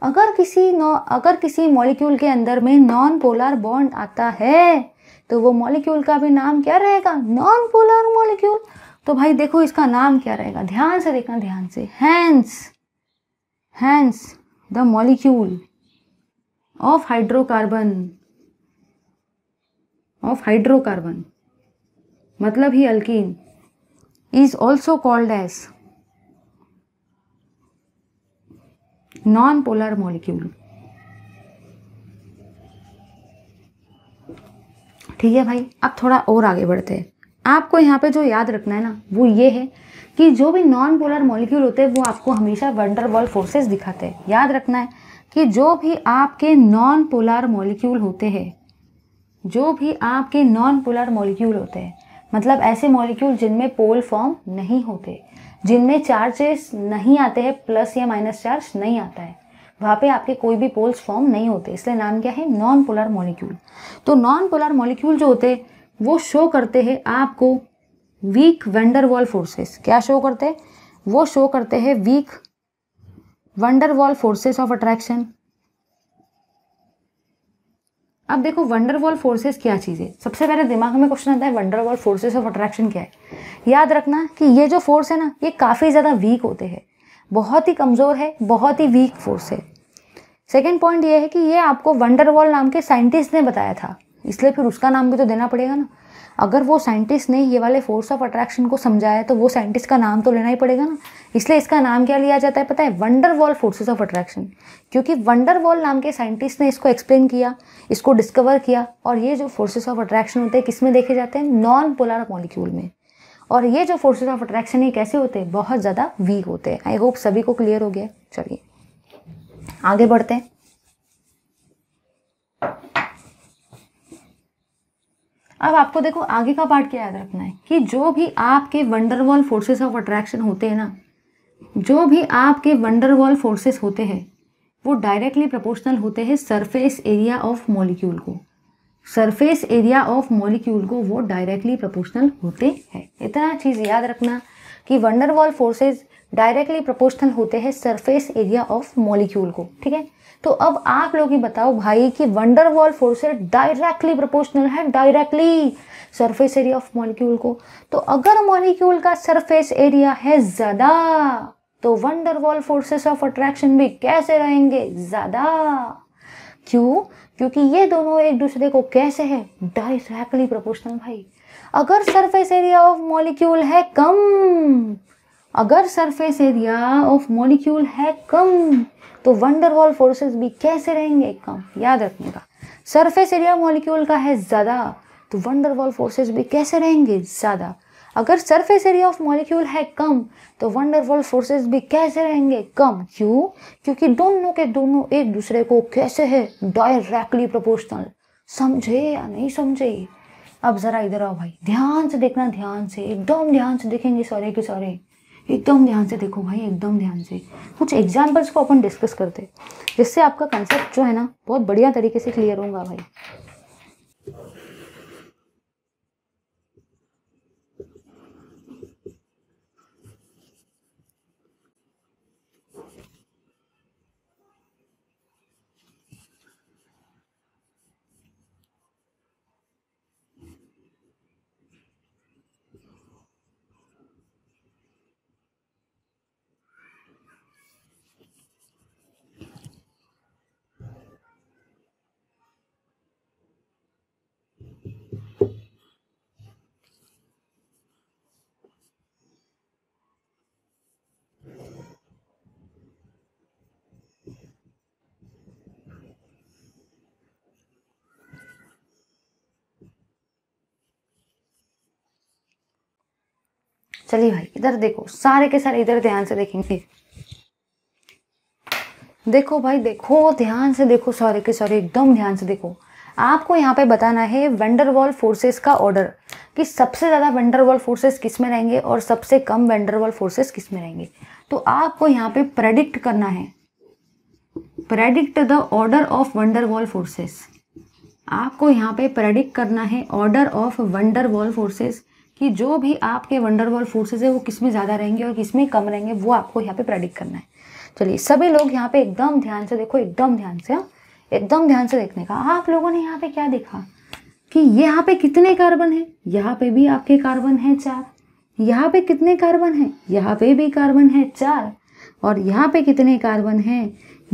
अगर किसी नॉ अगर किसी मॉलिक्यूल के अंदर में नॉन पोलर बॉन्ड आता है तो वो मॉलिक्यूल का भी नाम क्या रहेगा नॉन पोलर मॉलिक्यूल तो भाई देखो इसका नाम क्या रहेगा ध्यान से देखना ध्यान से hence hence the molecule of hydrocarbon of hydrocarbon मतलब ही alkene is also called as non polar molecule ठीक है भाई अब थोड़ा और आगे बढ़ते हैं आपको यहाँ पे जो याद रखना है ना वो ये है कि जो भी नॉन पोलर मॉलिक्यूल होते हैं वो आपको हमेशा वंडर वॉल फोर्सेस दिखाते हैं याद रखना है कि जो भी आपके नॉन पोलर मॉलिक्यूल होते हैं जो भी आपके नॉन पोलर मॉलिक्यूल होते हैं मतलब ऐसे मॉलिक्यूल जिनमें पोल फॉर्म नहीं होते जिनमें चार्जेस नहीं आते हैं प्लस या माइनस चार्ज नहीं आता है वहाँ पे आपके कोई भी पोल्स फॉर्म नहीं होते इसलिए नाम क्या है नॉन पोलर मॉलिक्यूल तो नॉन पोलर मॉलिक्यूल जो होते हैं वो शो करते हैं आपको वीक वॉल फोर्सेस क्या शो करते हैं वो शो करते हैं weak van der Waals forces of attraction अब देखो वॉल फोर्सेस क्या चीज़ है सबसे पहले दिमाग में क्वेश्चन आता है van der Waals forces of attraction क्या है याद रखना कि ये जो फोर्स है ना ये काफ़ी ज़्यादा वीक होते हैं बहुत ही कमज़ोर है बहुत ही वीक फोर्स है सेकेंड पॉइंट ये है कि ये आपको वंडरवॉल नाम के साइंटिस्ट ने बताया था इसलिए फिर उसका नाम भी तो देना पड़ेगा ना अगर वो साइंटिस्ट ने ये वाले फोर्स ऑफ अट्रैक्शन को समझाया तो वो साइंटिस्ट का नाम तो लेना ही पड़ेगा ना इसलिए इसका नाम क्या लिया जाता है पता है van der Waals forces of attraction क्योंकि वंडर वॉल नाम के साइंटिस्ट ने इसको एक्सप्लेन किया इसको डिस्कवर किया और ये जो फोर्सेज ऑफ अट्रैक्शन होते हैं किस में देखे जाते हैं नॉन पोलर मॉलिक्यूल में और ये जो फोर्सेज ऑफ अट्रैक्शन ये कैसे होते हैं बहुत ज़्यादा वीक होते हैं आई होप सभी को क्लियर हो गया चलिए आगे बढ़ते हैं अब आपको देखो आगे का पार्ट क्या याद रखना है कि जो भी आपके वंडरवॉल फोर्सेस ऑफ अट्रैक्शन होते हैं ना जो भी आपके वंडरवॉल फोर्सेस होते हैं वो डायरेक्टली प्रपोर्शनल होते हैं सरफेस एरिया ऑफ मॉलिक्यूल को सरफेस एरिया ऑफ मॉलिक्यूल को वो डायरेक्टली प्रपोर्शनल होते हैं इतना चीज़ याद रखना कि वंडरवॉल फोर्सेज डायरेक्टली प्रोपोर्शनल होते हैं सरफेस एरिया ऑफ मॉलिक्यूल को ठीक है तो अब आप लोग ही बताओ भाई कि van der Waals forces directly proportional है directly surface area of molecule को तो अगर मॉलिक्यूल का सरफेस एरिया है ज़्यादा तो van der Waals forces of attraction भी कैसे रहेंगे ज़्यादा क्यों क्योंकि ये दोनों एक दूसरे को कैसे है डायरेक्टली प्रपोशनल भाई अगर सरफेस एरिया ऑफ मॉलिक्यूल है कम अगर सरफेस एरिया ऑफ मॉलिक्यूल है कम तो वंडरवॉल फोर्सेस भी कैसे रहेंगे कम याद रखिएगा सरफेस एरिया मॉलिक्यूल का है ज़्यादा तो वंडरवॉल फोर्सेस भी कैसे रहेंगे ज़्यादा अगर सरफेस एरिया ऑफ मॉलिक्यूल है कम तो वंडरवॉल फोर्सेस भी कैसे रहेंगे कम क्यों क्योंकि दोनों के दोनों एक दूसरे को कैसे है डायरेक्टली प्रोपोर्शनल समझे या नहीं समझे अब ज़रा इधर आओ भाई ध्यान से देखना ध्यान से एकदम ध्यान से देखेंगे सॉरी के सॉरी एकदम ध्यान से देखो भाई एकदम ध्यान से कुछ एग्जाम्पल्स को अपन डिस्कस करते हैं जिससे आपका कंसेप्ट जो है ना बहुत बढ़िया तरीके से क्लियर होगा भाई चलिए भाई इधर देखो सारे के सारे इधर ध्यान से देखेंगे देखो भाई देखो ध्यान से देखो सारे के सारे एकदम ध्यान से देखो आपको यहाँ पे बताना है वेंडरवॉल फोर्सेस का ऑर्डर कि सबसे ज़्यादा वेंडरवॉल फोर्सेस किस में रहेंगे और सबसे कम वेंडरवॉल फोर्सेस किस में रहेंगे तो आपको यहाँ पे प्रेडिक्ट करना है predict the order of van der Waals forces आपको यहाँ पे प्रेडिक्ट करना है ऑर्डर ऑफ वंडरवॉल फोर्सेस कि जो भी आपके वंडरबॉल फोर्सेज है वो किस में ज़्यादा रहेंगे और किस में कम रहेंगे वो आपको यहाँ पे प्रेडिक्ट करना है चलिए सभी लोग यहाँ पे एकदम ध्यान से देखो एकदम ध्यान से हाँ, एकदम ध्यान से देखने का आप लोगों ने यहाँ पे क्या देखा कि यहाँ पे कितने कार्बन है यहाँ पे भी आपके कार्बन है चार यहाँ पे कितने कार्बन है यहाँ पे भी कार्बन है चार और यहाँ पे कितने कार्बन है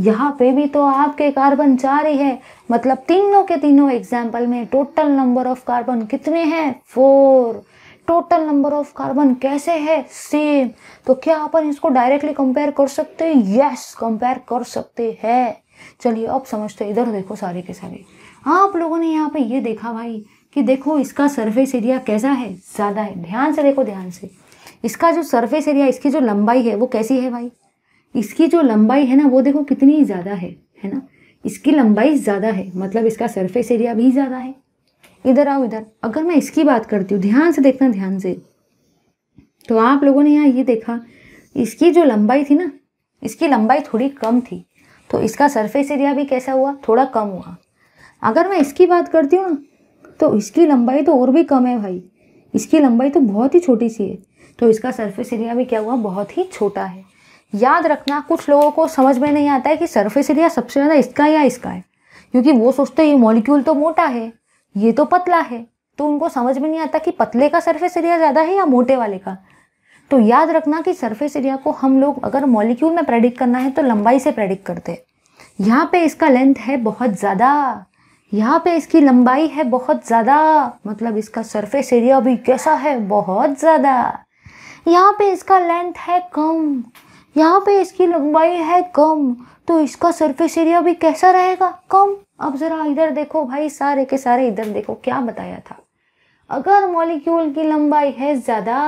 यहाँ पे भी तो आपके कार्बन चार ही है मतलब तीनों के तीनों एग्जाम्पल में टोटल नंबर ऑफ कार्बन कितने हैं four total number of carbon कैसे है सेम तो क्या अपन इसको डायरेक्टली कंपेयर कर सकते हैं यस कंपेयर कर सकते हैं चलिए अब समझते इधर देखो सारे के सारे आप लोगों ने यहाँ पे ये देखा भाई कि देखो इसका सरफेस एरिया कैसा है ज़्यादा है ध्यान से देखो ध्यान से इसका जो सरफेस एरिया इसकी जो लंबाई है वो कैसी है भाई इसकी जो लंबाई है ना वो देखो कितनी ज़्यादा है है ना इसकी लंबाई ज़्यादा है मतलब इसका सरफेस एरिया भी ज़्यादा है इधर आओ इधर अगर मैं इसकी बात करती हूँ ध्यान से देखना ध्यान से तो आप लोगों ने यहाँ ये देखा इसकी जो लंबाई थी ना इसकी लंबाई थोड़ी कम थी तो इसका सरफेस एरिया भी कैसा हुआ थोड़ा कम हुआ अगर मैं इसकी बात करती हूँ ना तो इसकी लंबाई तो और भी कम है भाई इसकी लंबाई तो बहुत ही छोटी सी है तो इसका सरफेस एरिया भी क्या हुआ बहुत ही छोटा है याद रखना कुछ लोगों को समझ में नहीं आता है कि सरफेस एरिया सबसे ज़्यादा इसका या इसका है क्योंकि वो सोचते हैं ये मॉलिक्यूल तो मोटा है ये तो पतला है तो उनको समझ में नहीं आता कि पतले का सरफेस एरिया ज़्यादा है या मोटे वाले का तो याद रखना कि सरफेस एरिया को हम लोग अगर मॉलिक्यूल में प्रेडिक्ट करना है तो लंबाई से प्रेडिक्ट करते हैं यहाँ पे इसका लेंथ है बहुत ज़्यादा यहाँ पे इसकी लंबाई है बहुत ज़्यादा मतलब इसका सरफेस एरिया भी कैसा है बहुत ज़्यादा यहाँ पे इसका लेंथ है कम यहाँ पे इसकी लंबाई है कम तो इसका सरफेस एरिया भी कैसा रहेगा कम अब ज़रा इधर देखो भाई सारे के सारे इधर देखो क्या बताया था अगर मॉलिक्यूल की लंबाई है ज़्यादा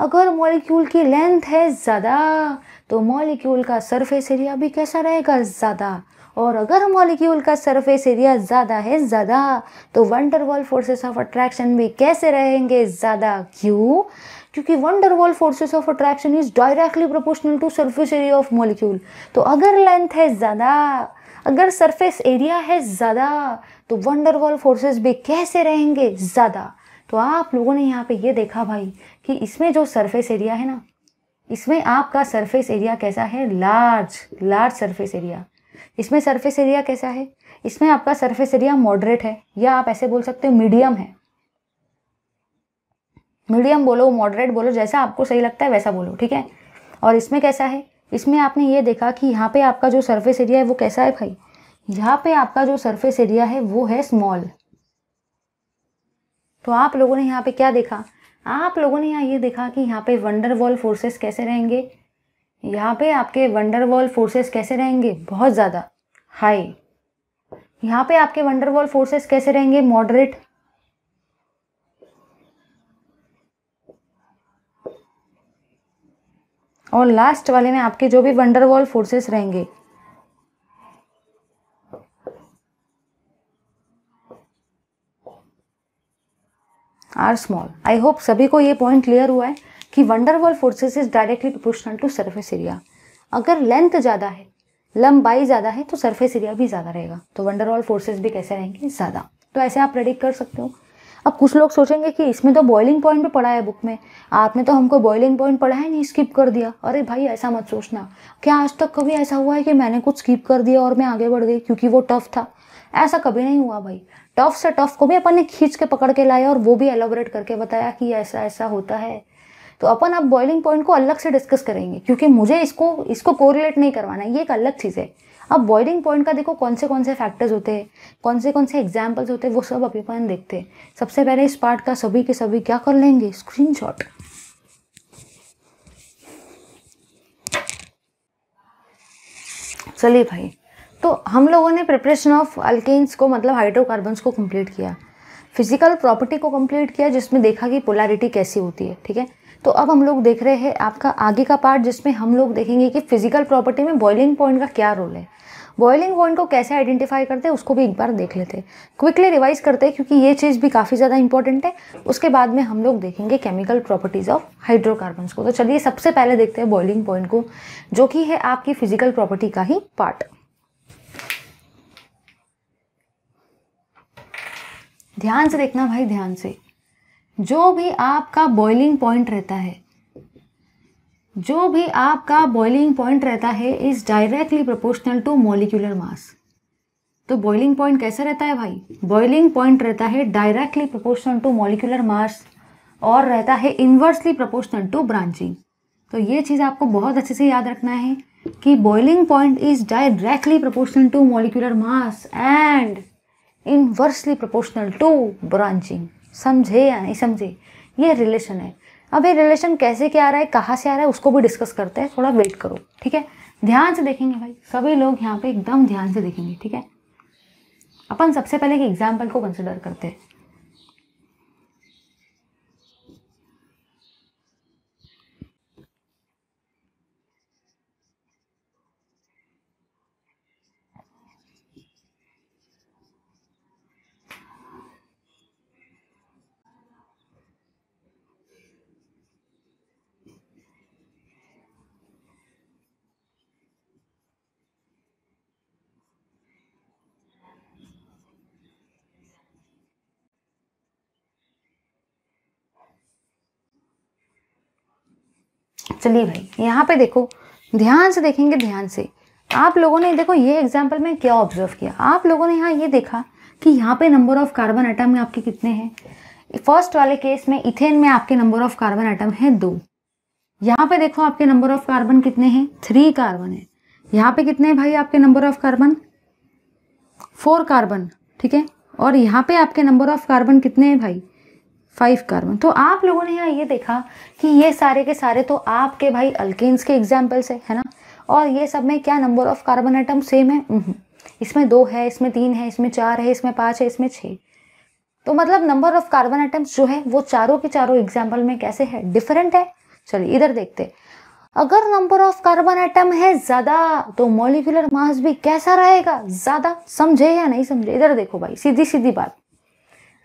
अगर मॉलिक्यूल की लेंथ है ज़्यादा तो मॉलिक्यूल का सरफेस एरिया भी कैसा रहेगा ज़्यादा और अगर मॉलिक्यूल का सरफेस एरिया ज़्यादा है ज़्यादा तो वंडरवॉल फोर्सेस ऑफ अट्रैक्शन भी कैसे रहेंगे ज़्यादा क्यों क्योंकि van der Waals forces of attraction is directly proportional to surface area of molecule तो अगर लेंथ है ज़्यादा अगर सरफेस एरिया है ज़्यादा तो वॉल फोर्सेस भी कैसे रहेंगे ज़्यादा तो आप लोगों ने यहाँ पे ये देखा भाई कि इसमें जो सरफेस एरिया है ना इसमें आपका सरफेस एरिया कैसा है लार्ज लार्ज सरफेस एरिया इसमें सरफेस एरिया कैसा है इसमें आपका सरफेस एरिया मॉडरेट है या आप ऐसे बोल सकते हो मीडियम है मीडियम बोलो मॉडरेट बोलो जैसा आपको सही लगता है वैसा बोलो ठीक है और इसमें कैसा है इसमें आपने ये देखा कि यहाँ पे आपका जो सरफेस एरिया है वो कैसा है भाई यहाँ पे आपका जो सरफेस एरिया है वो है स्मॉल तो आप लोगों ने यहाँ पे क्या देखा आप लोगों ने यहाँ ये देखा कि यहाँ पे वंडर वॉल फोर्सेस कैसे रहेंगे यहाँ पे आपके वंडर वॉल फोर्सेस कैसे रहेंगे बहुत ज़्यादा हाई यहाँ पे आपके वंडर वॉल फोर्सेस कैसे रहेंगे मॉडरेट और लास्ट वाले में आपके जो भी वंडरवॉल फोर्सेस रहेंगे आर स्मॉल आई होप सभी को ये पॉइंट क्लियर हुआ है कि van der Waals forces is directly proportional to surface area अगर लेंथ ज़्यादा है लंबाई ज़्यादा है तो सरफेस एरिया भी ज़्यादा रहेगा तो वंडरवॉल फोर्सेस भी कैसे रहेंगे ज़्यादा तो ऐसे आप प्रेडिक्ट कर सकते हो अब कुछ लोग सोचेंगे कि इसमें तो बॉइलिंग पॉइंट भी पढ़ा है बुक में आपने तो हमको बॉइलिंग पॉइंट पढ़ा है नहीं स्किप कर दिया अरे भाई ऐसा मत सोचना क्या आज तक कभी ऐसा हुआ है कि मैंने कुछ स्किप कर दिया और मैं आगे बढ़ गई क्योंकि वो टफ था ऐसा कभी नहीं हुआ भाई टफ से टफ को भी अपन ने खींच के पकड़ के लाया और वो भी एलोबरेट करके बताया कि ऐसा ऐसा होता है तो अपन अब बॉइलिंग पॉइंट को अलग से डिस्कस करेंगे क्योंकि मुझे इसको इसको कोरिलेट नहीं करवाना ये एक अलग चीज़ है अब बॉइलिंग पॉइंट का देखो कौन से कौन से फैक्टर्स होते हैं कौन से कौन से एग्जाम्पल्स होते हैं वो सब अभी अपन देखते हैं सबसे पहले इस पार्ट का सभी के सभी क्या कर लेंगे स्क्रीनशॉट चलिए भाई तो हम लोगों ने प्रिपरेशन ऑफ अल्केन्स को मतलब हाइड्रोकार्बन्स को कंप्लीट किया फिजिकल प्रॉपर्टी को कंप्लीट किया जिसमें देखा कि पोलैरिटी कैसी होती है ठीक है तो अब हम लोग देख रहे हैं आपका आगे का पार्ट जिसमें हम लोग देखेंगे कि फिजिकल प्रॉपर्टी में बॉइलिंग पॉइंट का क्या रोल है बॉयलिंग पॉइंट को कैसे आइडेंटिफाई करते हैं उसको भी एक बार देख लेते हैं क्विकली रिवाइज करते हैं क्योंकि ये चीज़ भी काफ़ी ज़्यादा इंपॉर्टेंट है उसके बाद में हम लोग देखेंगे केमिकल प्रॉपर्टीज़ ऑफ हाइड्रोकार्बन को तो चलिए सबसे पहले देखते हैं बॉइलिंग पॉइंट को जो कि है आपकी फिजिकल प्रॉपर्टी का ही पार्ट ध्यान से देखना भाई ध्यान से जो भी आपका बॉइलिंग पॉइंट रहता है जो भी आपका बॉइलिंग पॉइंट रहता है is directly proportional to molecular mass तो बॉइलिंग पॉइंट कैसा रहता है भाई बॉइलिंग पॉइंट रहता है directly proportional to molecular mass और रहता है इन्वर्सली प्रोपोर्शनल टू ब्रांचिंग तो ये चीज़ आपको बहुत अच्छे से याद रखना है कि boiling point is directly proportional to molecular mass and inversely proportional to branching समझे या नहीं समझे ये रिलेशन है अब ये रिलेशन कैसे क्या आ रहा है कहाँ से आ रहा है उसको भी डिस्कस करते हैं थोड़ा वेट करो ठीक है ध्यान से देखेंगे भाई सभी लोग यहाँ पे एकदम ध्यान से देखेंगे ठीक है अपन सबसे पहले एक एग्जाम्पल को कंसिडर करते हैं चलिए भाई यहाँ पे देखो ध्यान से देखेंगे ध्यान से आप लोगों ने देखो ये एग्जाम्पल में क्या ऑब्जर्व किया आप लोगों ने यहाँ ये देखा कि यहाँ पे नंबर ऑफ कार्बन आइटम में आपके कितने हैं फर्स्ट वाले केस में इथेन में आपके नंबर ऑफ कार्बन आइटम हैं दो यहाँ पे देखो आपके नंबर ऑफ कार्बन कितने हैं थ्री कार्बन है यहाँ पे कितने हैं भाई आपके number of carbon four carbon ठीक है और यहाँ पे आपके नंबर ऑफ कार्बन कितने हैं भाई फाइव कार्बन तो आप लोगों ने यहाँ ये देखा कि ये सारे के सारे तो आपके भाई अल्केन्स के एग्जाम्पल्स है है ना और ये सब में क्या number of carbon atom same है हम्म। इसमें दो है इसमें तीन है इसमें चार है इसमें पाँच है इसमें छः तो मतलब नंबर ऑफ कार्बन आइटम्स जो है वो चारों के चारों एग्जाम्पल में कैसे है डिफरेंट है चलिए इधर देखते अगर नंबर ऑफ कार्बन आइटम है ज़्यादा तो मोलिकुलर मास भी कैसा रहेगा ज़्यादा समझे या नहीं समझे इधर देखो भाई सीधी सीधी बात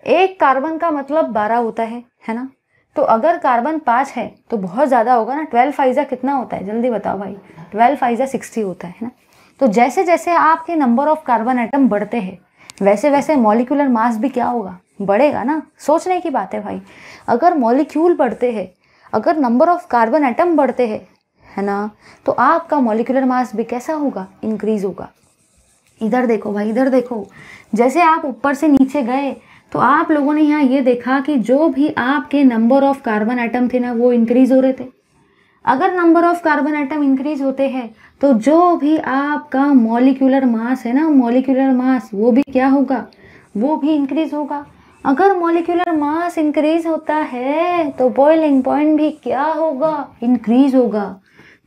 एक कार्बन का मतलब बारह होता है है ना तो अगर कार्बन पाँच है तो बहुत ज़्यादा होगा ना ट्वेल्व फाइजा कितना होता है जल्दी बताओ भाई ट्वेल्व फाइजा सिक्सटी होता है ना तो जैसे जैसे आपके नंबर ऑफ कार्बन आइटम बढ़ते हैं वैसे वैसे मॉलिकुलर मास भी क्या होगा बढ़ेगा ना सोचने की बात है भाई अगर मॉलिक्यूल बढ़ते हैं अगर नंबर ऑफ कार्बन आइटम बढ़ते हैं है ना तो आपका मॉलिकुलर मास भी कैसा होगा इंक्रीज होगा इधर देखो भाई इधर देखो जैसे आप ऊपर से नीचे गए तो आप लोगों ने यहाँ ये देखा कि जो भी आपके नंबर ऑफ कार्बन आइटम थे ना वो इंक्रीज़ हो रहे थे अगर number of carbon atom increase होते हैं तो जो भी आपका मोलिकुलर मास है ना मोलिकुलर मास वो भी क्या होगा वो भी इंक्रीज होगा अगर मोलिकुलर मास इंक्रीज होता है तो बॉइलिंग पॉइंट भी क्या होगा इंक्रीज होगा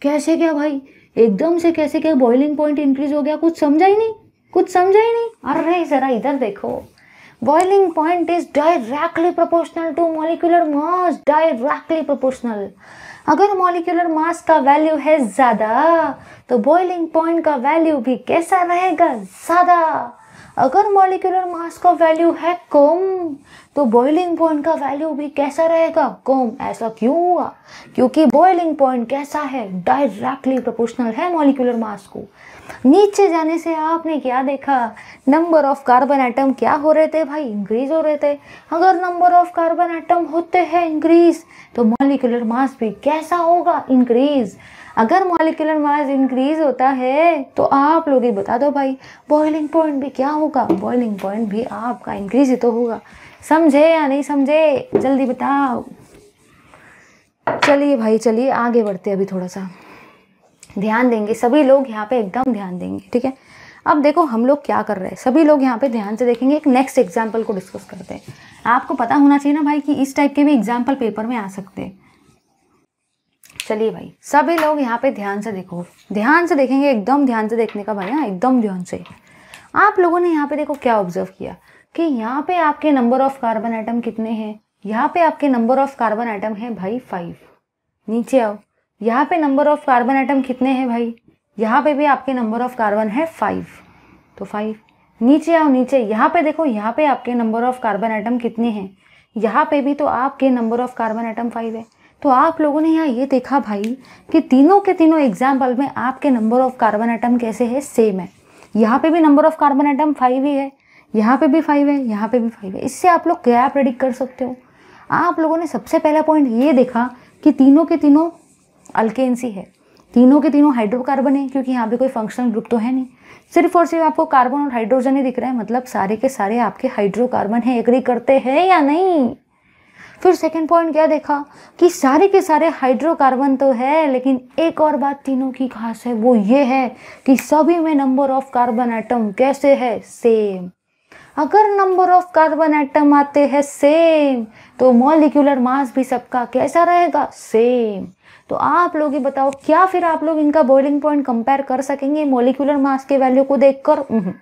कैसे क्या भाई एकदम से कैसे क्या बॉइलिंग पॉइंट इंक्रीज हो गया कुछ समझा ही नहीं कुछ समझा ही नहीं अरे जरा इधर देखो boiling point is directly proportional to molecular mass directly proportional अगर मॉलिकुलर मास का वैल्यू है ज़्यादा तो बॉइलिंग पॉइंट का वैल्यू भी कैसा रहेगा ज़्यादा अगर मॉलिकुलर मास का वैल्यू है कम तो बॉइलिंग पॉइंट का वैल्यू भी कैसा रहेगा कम ऐसा क्यों हुआ क्योंकि बॉइलिंग पॉइंट कैसा है डायरेक्टली प्रोपोर्शनल है मॉलिकुलर मास को नीचे जाने से आपने क्या देखा नंबर ऑफ कार्बन एटम क्या हो रहे थे भाई इंक्रीज हो रहे थे अगर नंबर ऑफ कार्बन एटम होते हैं इंक्रीज तो मॉलिकुलर मास भी कैसा होगा इंक्रीज अगर मॉलिकुलर मास इंक्रीज होता है तो आप लोग ही बता दो भाई बॉइलिंग पॉइंट भी क्या होगा बॉइलिंग पॉइंट भी आपका इंक्रीज ही तो होगा समझे या नहीं समझे जल्दी बताओ चलिए भाई चलिए आगे बढ़ते अभी थोड़ा सा ध्यान देंगे सभी लोग यहाँ पे एकदम ध्यान देंगे ठीक है अब देखो हम लोग क्या कर रहे हैं सभी लोग यहाँ पे ध्यान से देखेंगे एक नेक्स्ट एग्जाम्पल को डिस्कस करते हैं आपको पता होना चाहिए ना भाई कि इस टाइप के भी एग्जाम्पल पेपर में आ सकते हैं चलिए भाई सभी लोग यहाँ पे ध्यान से देखो ध्यान से देखेंगे एकदम ध्यान से देखने का भाई हाँ एकदम ध्यान से आप लोगों ने यहाँ पे देखो क्या ऑब्जर्व किया कि यहाँ पे आपके नंबर ऑफ कार्बन आइटम कितने हैं यहाँ पे आपके नंबर ऑफ कार्बन आइटम है भाई फाइव नीचे आओ यहाँ पे नंबर ऑफ कार्बन आइटम कितने हैं भाई यहाँ पे भी आपके नंबर ऑफ कार्बन है फाइव तो फाइव नीचे आओ नीचे यहाँ पे देखो यहाँ पे आपके नंबर ऑफ कार्बन आइटम कितने हैं यहाँ पे भी तो आपके number of carbon atom five है तो आप लोगों ने यहाँ ये देखा भाई कि तीनों के तीनों एग्जाम्पल में आपके नंबर ऑफ कार्बन आइटम कैसे है सेम है यहाँ पे भी number of carbon atom five ही है यहाँ पे भी फाइव है यहाँ पे भी फाइव है इससे आप लोग क्या प्रेडिक्ट कर सकते हो आप लोगों ने सबसे पहला पॉइंट ये देखा कि तीनों के तीनों अल्केन सी है तीनों के तीनों हाइड्रोकार्बन है क्योंकि यहाँ पे कोई फंक्शनल ग्रुप तो है नहीं सिर्फ और सिर्फ आपको कार्बन और हाइड्रोजन ही दिख रहा है मतलब सारे के सारे आपके हाइड्रोकार्बन है एग्री करते हैं या नहीं फिर सेकंड पॉइंट क्या देखा कि सारे के सारे हाइड्रोकार्बन तो है लेकिन एक और बात तीनों की खास है वो ये है कि सभी में नंबर ऑफ कार्बन आइटम कैसे है सेम अगर नंबर ऑफ कार्बन एटम आते हैं सेम तो मॉलिक्यूलर मास भी सबका कैसा रहेगा सेम तो आप लोग ही बताओ क्या फिर आप लोग इनका बॉइलिंग पॉइंट कंपेयर कर सकेंगे मॉलिक्यूलर मास के वैल्यू को देखकर हम्म।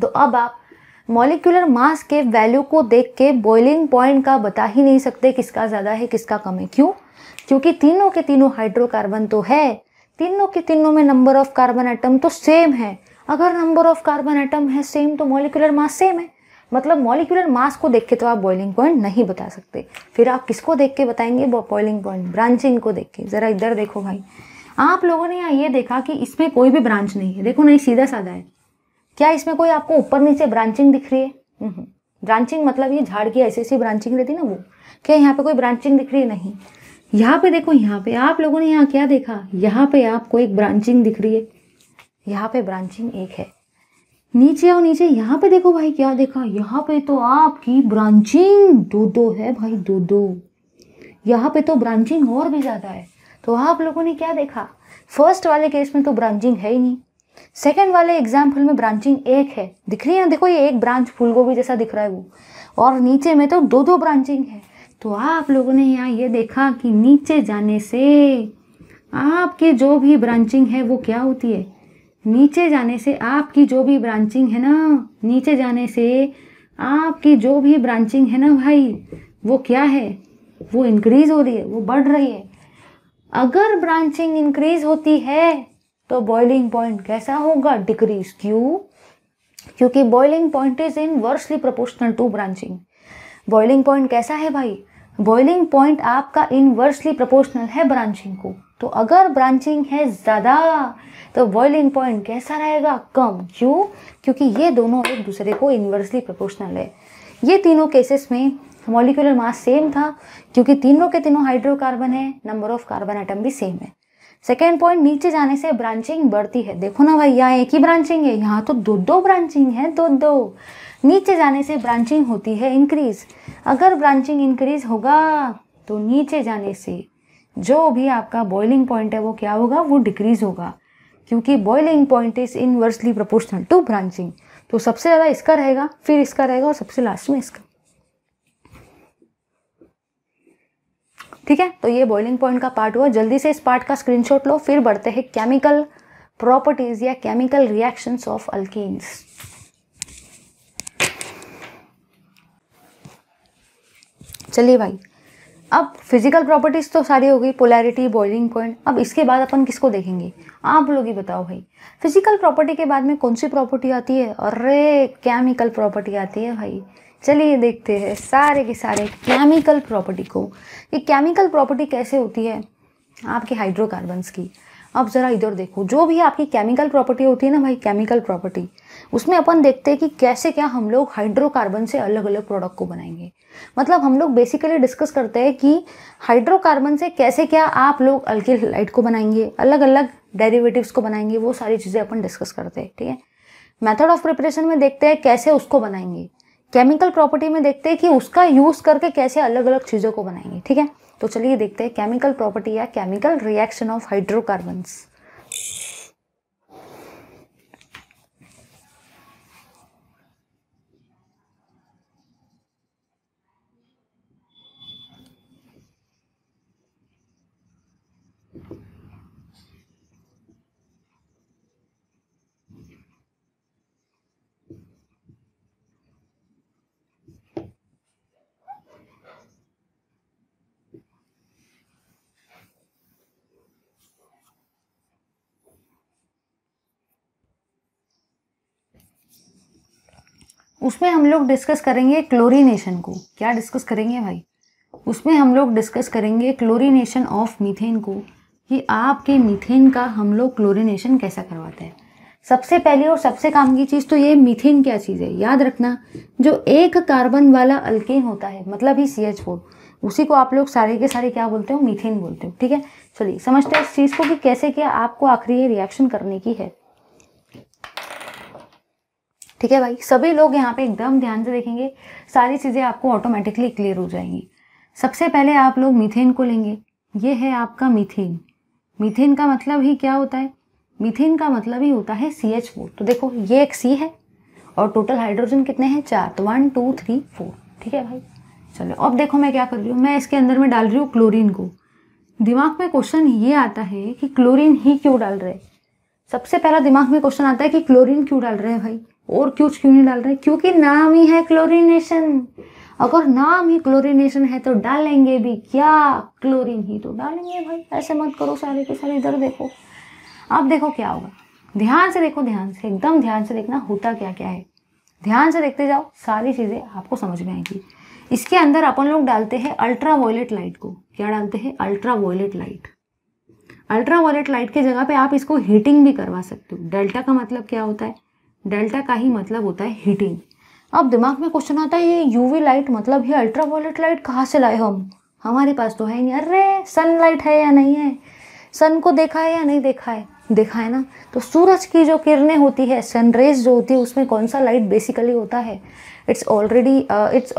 तो अब आप मॉलिक्यूलर मास के वैल्यू को देख के बॉइलिंग पॉइंट का बता ही नहीं सकते किसका ज़्यादा है किसका कम है क्यों क्योंकि तीनों के तीनों हाइड्रोकार्बन तो है तीनों के तीनों में नंबर ऑफ कार्बन आइटम तो सेम है अगर नंबर ऑफ कार्बन आइटम है सेम तो मॉलिकुलर मास सेम है मतलब मॉलिकुलर मास को देख के तो आप बॉइलिंग पॉइंट नहीं बता सकते फिर आप किसको देख के बताएंगे बॉइलिंग पॉइंट ब्रांचिंग को देख के ज़रा इधर देखो भाई आप लोगों ने यहाँ ये देखा कि इसमें कोई भी ब्रांच नहीं है देखो नहीं सीधा साधा है क्या इसमें कोई आपको ऊपर नीचे ब्रांचिंग दिख रही है ब्रांचिंग हम्म, हम्म। मतलब ये झाड़ की ऐसी ऐसी ब्रांचिंग रहती ना वो क्या यहाँ पे कोई ब्रांचिंग दिख रही है नहीं यहाँ पे देखो यहाँ पे आप लोगों ने यहाँ क्या देखा यहाँ पे आपको एक ब्रांचिंग दिख रही है यहाँ पे ब्रांचिंग एक है नीचे और नीचे यहाँ पे देखो भाई क्या देखा यहाँ पे तो आपकी ब्रांचिंग दो दो है भाई दो दो यहाँ पे तो ब्रांचिंग और भी ज़्यादा है तो आप लोगों ने क्या देखा फर्स्ट वाले केस में तो ब्रांचिंग है ही नहीं सेकेंड वाले एग्जाम्पल में ब्रांचिंग एक है दिख रही है ना देखो ये एक ब्रांच फूलगोभी जैसा दिख रहा है वो और नीचे में तो दो दो ब्रांचिंग है तो आप लोगों ने यहाँ ये देखा कि नीचे जाने से आपके जो भी ब्रांचिंग है वो क्या होती है नीचे जाने से आपकी जो भी ब्रांचिंग है ना नीचे जाने से आपकी जो भी ब्रांचिंग है ना भाई वो क्या है वो इंक्रीज हो रही है वो बढ़ रही है अगर ब्रांचिंग इंक्रीज होती है तो बॉइलिंग पॉइंट कैसा होगा डिक्रीज क्यों क्योंकि boiling point is inversely proportional to branching boiling point कैसा है भाई बॉइलिंग पॉइंट आपका इनवर्सली प्रोपोर्शनल है ब्रांचिंग को तो अगर ब्रांचिंग है ज़्यादा तो बॉइलिंग पॉइंट कैसा रहेगा कम क्यों क्योंकि ये दोनों एक दूसरे को इन्वर्सली प्रोपोर्शनल है ये तीनों केसेस में मॉलिकुलर मास सेम था क्योंकि तीनों के तीनों हाइड्रोकार्बन है नंबर ऑफ कार्बन आइटम भी सेम है सेकेंड पॉइंट नीचे जाने से ब्रांचिंग बढ़ती है देखो ना भाई यहाँ एक ही ब्रांचिंग है यहाँ तो दो दो ब्रांचिंग है दो दो नीचे जाने से ब्रांचिंग होती है इंक्रीज अगर ब्रांचिंग इंक्रीज होगा तो नीचे जाने से जो भी आपका बॉइलिंग पॉइंट है वो क्या होगा वो डिक्रीज होगा क्योंकि boiling point is inversely proportional to branching तो सबसे ज़्यादा इसका रहेगा फिर इसका रहेगा और सबसे लास्ट में इसका ठीक है तो ये बॉइलिंग पॉइंट का पार्ट हुआ जल्दी से इस पार्ट का स्क्रीनशॉट लो फिर बढ़ते हैं केमिकल प्रॉपर्टीज या केमिकल रिएक्शंस ऑफ अल्केन्स चलिए भाई अब फिजिकल प्रॉपर्टीज़ तो सारी हो गई पोलैरिटी बॉइलिंग पॉइंट अब इसके बाद अपन किसको देखेंगे आप लोग ही बताओ भाई फिजिकल प्रॉपर्टी के बाद में कौन सी प्रॉपर्टी आती है अरे केमिकल प्रॉपर्टी आती है भाई चलिए देखते हैं सारे के सारे केमिकल प्रॉपर्टी को ये केमिकल प्रॉपर्टी कैसे होती है आपके हाइड्रोकार्बन्स की अब ज़रा इधर देखो जो भी आपकी केमिकल प्रॉपर्टी होती है ना भाई केमिकल प्रॉपर्टी उसमें अपन देखते हैं कि कैसे क्या हम लोग हाइड्रोकार्बन से अलग अलग प्रोडक्ट को बनाएंगे मतलब हम लोग बेसिकली डिस्कस करते हैं कि हाइड्रोकार्बन से कैसे क्या आप लोग अल्किल लाइट को बनाएंगे अलग अलग डेरिवेटिव्स को बनाएंगे वो सारी चीज़ें अपन डिस्कस करते हैं ठीक है मेथड ऑफ प्रिपरेशन में देखते हैं कैसे उसको बनाएंगे केमिकल प्रॉपर्टी में देखते हैं कि उसका यूज़ करके कैसे अलग अलग चीज़ों को बनाएंगे ठीक है तो चलिए देखते हैं केमिकल प्रॉपर्टी या केमिकल रिएक्शन ऑफ हाइड्रोकार्बन्स उसमें हम लोग डिस्कस करेंगे क्लोरीनेशन को क्या डिस्कस करेंगे भाई उसमें हम लोग डिस्कस करेंगे क्लोरीनेशन ऑफ मीथेन को कि आपके मीथेन का हम लोग क्लोरीनेशन कैसा करवाते हैं सबसे पहली और सबसे काम की चीज़ तो ये मीथेन क्या चीज़ है याद रखना जो एक कार्बन वाला अल्केन होता है मतलब ही सी एच फोर उसी को आप लोग सारे के सारे क्या बोलते हो मीथेन बोलते हो ठीक है चलिए समझते हैं इस चीज़ को कि कैसे क्या आपको आखिरी ये रिएक्शन करने की है ठीक है भाई सभी लोग यहाँ पे एकदम ध्यान से देखेंगे सारी चीज़ें आपको ऑटोमेटिकली क्लियर हो जाएंगी सबसे पहले आप लोग मीथेन को लेंगे ये है आपका मीथेन मीथेन का मतलब ही क्या होता है मीथेन का मतलब ही होता है सी एच फोर तो देखो ये एक सी है और टोटल हाइड्रोजन कितने हैं चार तो वन टू थ्री फोर ठीक है भाई चलो अब देखो मैं क्या कर रही हूँ मैं इसके अंदर में डाल रही हूँ क्लोरीन को दिमाग में क्वेश्चन ये आता है कि क्लोरीन ही क्यों डाल रहे हैं सबसे पहला दिमाग में क्वेश्चन आता है कि क्लोरीन क्यों डाल रहे हैं भाई और क्यूज क्यों नहीं डाल रहे क्योंकि नाम ही है क्लोरीनेशन अगर नाम ही क्लोरीनेशन है तो डालेंगे भी क्या क्लोरीन ही तो डालेंगे भाई ऐसे मत करो सारे के सारे इधर देखो आप देखो क्या होगा ध्यान से देखो ध्यान से एकदम ध्यान से देखना होता क्या क्या है ध्यान से देखते जाओ सारी चीज़ें आपको समझ में आएंगी इसके अंदर अपन लोग डालते हैं अल्ट्रा वायलेट लाइट को क्या डालते हैं ultraviolet light ultraviolet light की जगह पे आप इसको हीटिंग भी करवा सकते हो डेल्टा का मतलब क्या होता है डेल्टा का ही मतलब होता है हीटिंग अब दिमाग में क्वेश्चन आता है ये यूवी लाइट मतलब ये अल्ट्रा वायलेट लाइट कहाँ से लाए हम हमारे पास तो है नहीं अरे सन लाइट है या नहीं है सन को देखा है या नहीं देखा है देखा है ना तो सूरज की जो किरणें होती है सनरेज जो होती है उसमें कौन सा लाइट बेसिकली होता है it's already it's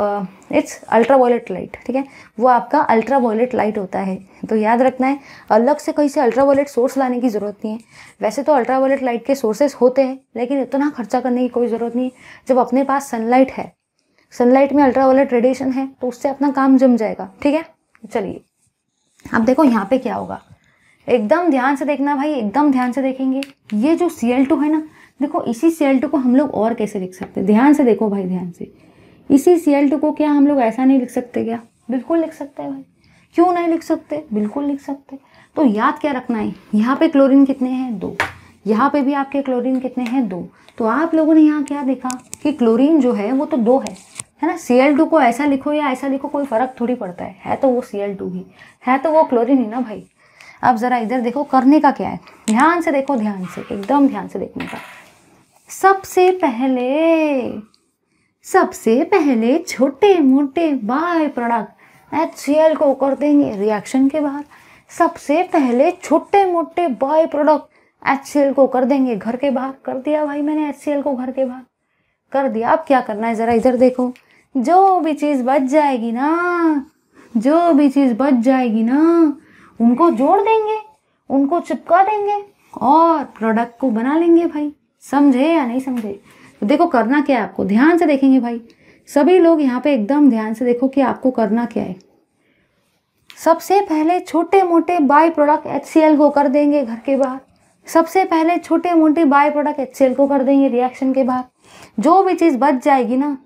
it's ultraviolet light ठीक है वो आपका अल्ट्रा वायलेट लाइट होता है तो याद रखना है अलग से कहीं से अल्ट्रा वायलेट सोर्स लाने की ज़रूरत नहीं है वैसे तो अल्ट्रा अल्ट्रावायलेट लाइट के सोर्सेस होते हैं लेकिन इतना खर्चा करने की कोई ज़रूरत नहीं है जब अपने पास सनलाइट है सनलाइट में अल्ट्रा वॉयलेट रेडिएशन है तो उससे अपना काम जम जाएगा ठीक है चलिए अब देखो यहाँ पे क्या होगा एकदम ध्यान से देखना भाई एकदम ध्यान से देखेंगे ये जो सी है ना देखो इसी सी एल टू को हम लोग और कैसे लिख सकते हैं ध्यान से देखो भाई ध्यान से इसी सी एल टू को क्या हम लोग ऐसा नहीं लिख सकते क्या बिल्कुल लिख सकते हैं भाई क्यों नहीं लिख सकते बिल्कुल लिख सकते तो याद क्या रखना है यहाँ पे क्लोरीन कितने हैं दो यहाँ पे भी आपके क्लोरीन कितने हैं दो तो आप लोगों ने यहाँ क्या देखा कि क्लोरीन जो है वो तो दो है है ना सी एल टू को ऐसा लिखो या ऐसा लिखो कोई फ़र्क थोड़ी पड़ता है है तो वो सी एल टू ही है तो वो क्लोरीन ही ना भाई अब ज़रा इधर देखो करने का क्या है ध्यान से देखो ध्यान से एकदम ध्यान से देखने का सबसे पहले सबसे पहले छोटे मोटे बाय प्रोडक्ट एच को कर देंगे रिएक्शन के बाहर सबसे पहले छोटे मोटे बाय प्रोडक्ट एच को कर देंगे घर के बाहर कर दिया भाई मैंने एच को घर के बाहर कर दिया अब क्या करना है ज़रा इधर देखो जो भी चीज़ बच जाएगी ना जो भी चीज़ बच जाएगी ना उनको जोड़ देंगे उनको चिपका देंगे और प्रोडक्ट को बना लेंगे भाई समझे या नहीं समझे तो देखो करना क्या है आपको ध्यान से देखेंगे भाई सभी लोग यहाँ पे एकदम ध्यान से देखो कि आपको करना क्या है सबसे पहले छोटे मोटे बाय प्रोडक्ट एच को कर देंगे घर के बाहर सबसे पहले छोटे मोटे बाय प्रोडक्ट एच को कर देंगे रिएक्शन के बाहर जो भी चीज़ बच जाएगी ना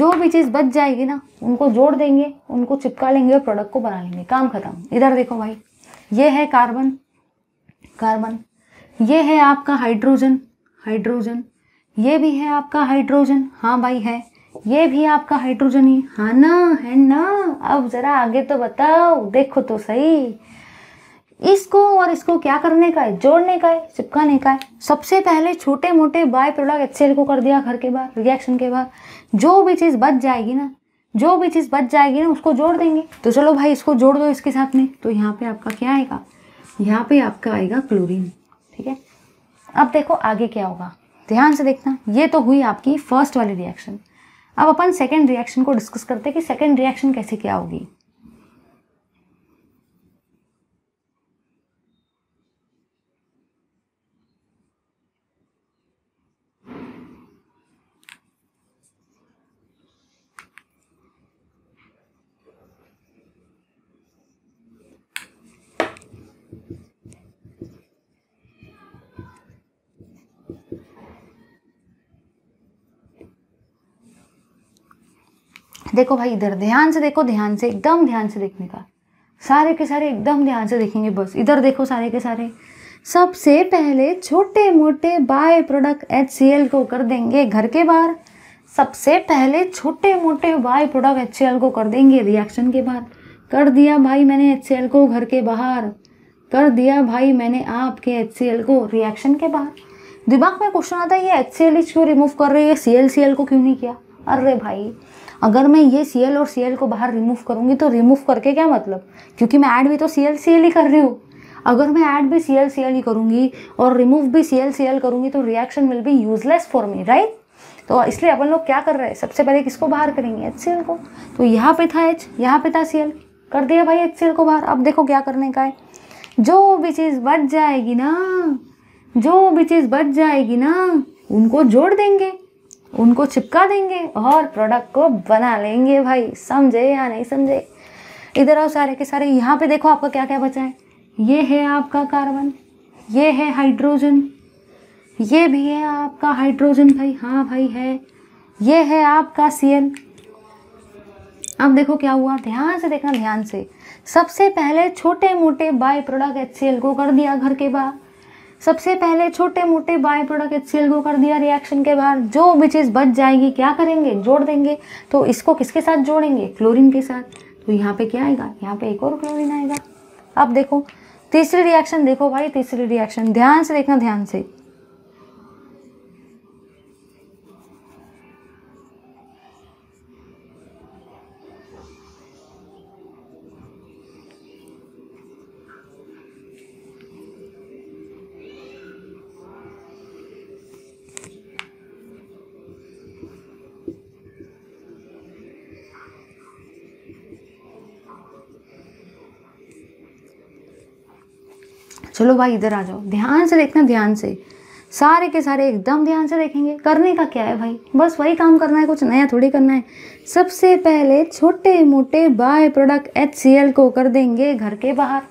जो भी चीज़ बच जाएगी ना उनको जोड़ देंगे उनको चिपका लेंगे और प्रोडक्ट को बना लेंगे काम खत्म इधर देखो भाई ये है कार्बन कार्बन ये है आपका हाइड्रोजन हाइड्रोजन ये भी है आपका हाइड्रोजन हाँ भाई है ये भी आपका हाइड्रोजन ही हाँ ना है ना अब ज़रा आगे तो बताओ देखो तो सही इसको और इसको क्या करने का है जोड़ने का है चिपकाने का है सबसे पहले छोटे मोटे बाय प्रोडक्ट एच को कर दिया घर के बाहर रिएक्शन के बाद जो भी चीज़ बच जाएगी ना जो भी चीज़ बच जाएगी ना उसको जोड़ देंगे तो चलो भाई इसको जोड़ दो इसके साथ में तो यहाँ पे आपका क्या आएगा यहाँ पे आपका आएगा क्लोरीन ठीक है अब देखो आगे क्या होगा ध्यान से देखना ये तो हुई आपकी फर्स्ट वाली रिएक्शन अब अपन सेकेंड रिएक्शन को डिस्कस करते हैं कि सेकेंड रिएक्शन कैसे क्या होगी देखो भाई इधर ध्यान से देखो ध्यान से एकदम ध्यान से देखने का सारे के सारे एकदम ध्यान से देखेंगे बस इधर देखो सारे के सारे सबसे पहले छोटे मोटे by product H C L को कर देंगे घर के बाहर सबसे पहले छोटे मोटे by product H C L को कर देंगे रिएक्शन के बाहर कर दिया भाई मैंने एच सी एल को घर के बाहर कर दिया भाई मैंने आपके एच सी एल को रिएक्शन के बाहर दिमाग में क्वेश्चन आता है ये एच सी एल क्यों रिमूव कर रही है सी एल को क्यों नहीं किया अरे भाई अगर मैं ये सी एल और सी एल को बाहर रिमूव करूँगी तो रिमूव करके क्या मतलब क्योंकि मैं ऐड भी तो सी एल सी एल ही कर रही हूँ अगर मैं ऐड भी सी एल सी एल ही करूँगी और रिमूव भी सी एल सी एल करूँगी तो reaction will be useless for me right तो इसलिए अपन लोग क्या कर रहे हैं सबसे पहले किसको बाहर करेंगे एच सी एल को तो यहाँ पे था एच यहाँ पे था सी कर दिया भाई एच सी एल को बाहर अब देखो क्या करने का है जो भी चीज़ बच जाएगी ना जो भी चीज़ बच जाएगी ना उनको जोड़ देंगे उनको चिपका देंगे और प्रोडक्ट को बना लेंगे भाई समझे या नहीं समझे इधर आओ सारे के सारे यहाँ पे देखो आपका क्या क्या बचा है ये है आपका कार्बन ये है हाइड्रोजन ये भी है आपका हाइड्रोजन भाई हाँ भाई है ये है आपका सी एल अब देखो क्या हुआ ध्यान से देखना ध्यान से सबसे पहले छोटे मोटे बाय प्रोडक्ट एच को कर दिया घर के बाहर सबसे पहले छोटे मोटे बाय प्रोडक्ट एच को कर दिया रिएक्शन के बाहर जो भी चीज़ बच जाएगी क्या करेंगे जोड़ देंगे तो इसको किसके साथ जोड़ेंगे क्लोरीन के साथ तो यहाँ पे क्या आएगा यहाँ पे एक और क्लोरीन आएगा अब देखो तीसरी रिएक्शन देखो भाई तीसरी रिएक्शन ध्यान से देखना ध्यान से चलो भाई इधर आ जाओ ध्यान से देखना ध्यान से सारे के सारे एकदम ध्यान से देखेंगे करने का क्या है भाई बस वही काम करना है कुछ नया थोड़ी करना है सबसे पहले छोटे मोटे बाय प्रोडक्ट एच को कर देंगे घर के बाहर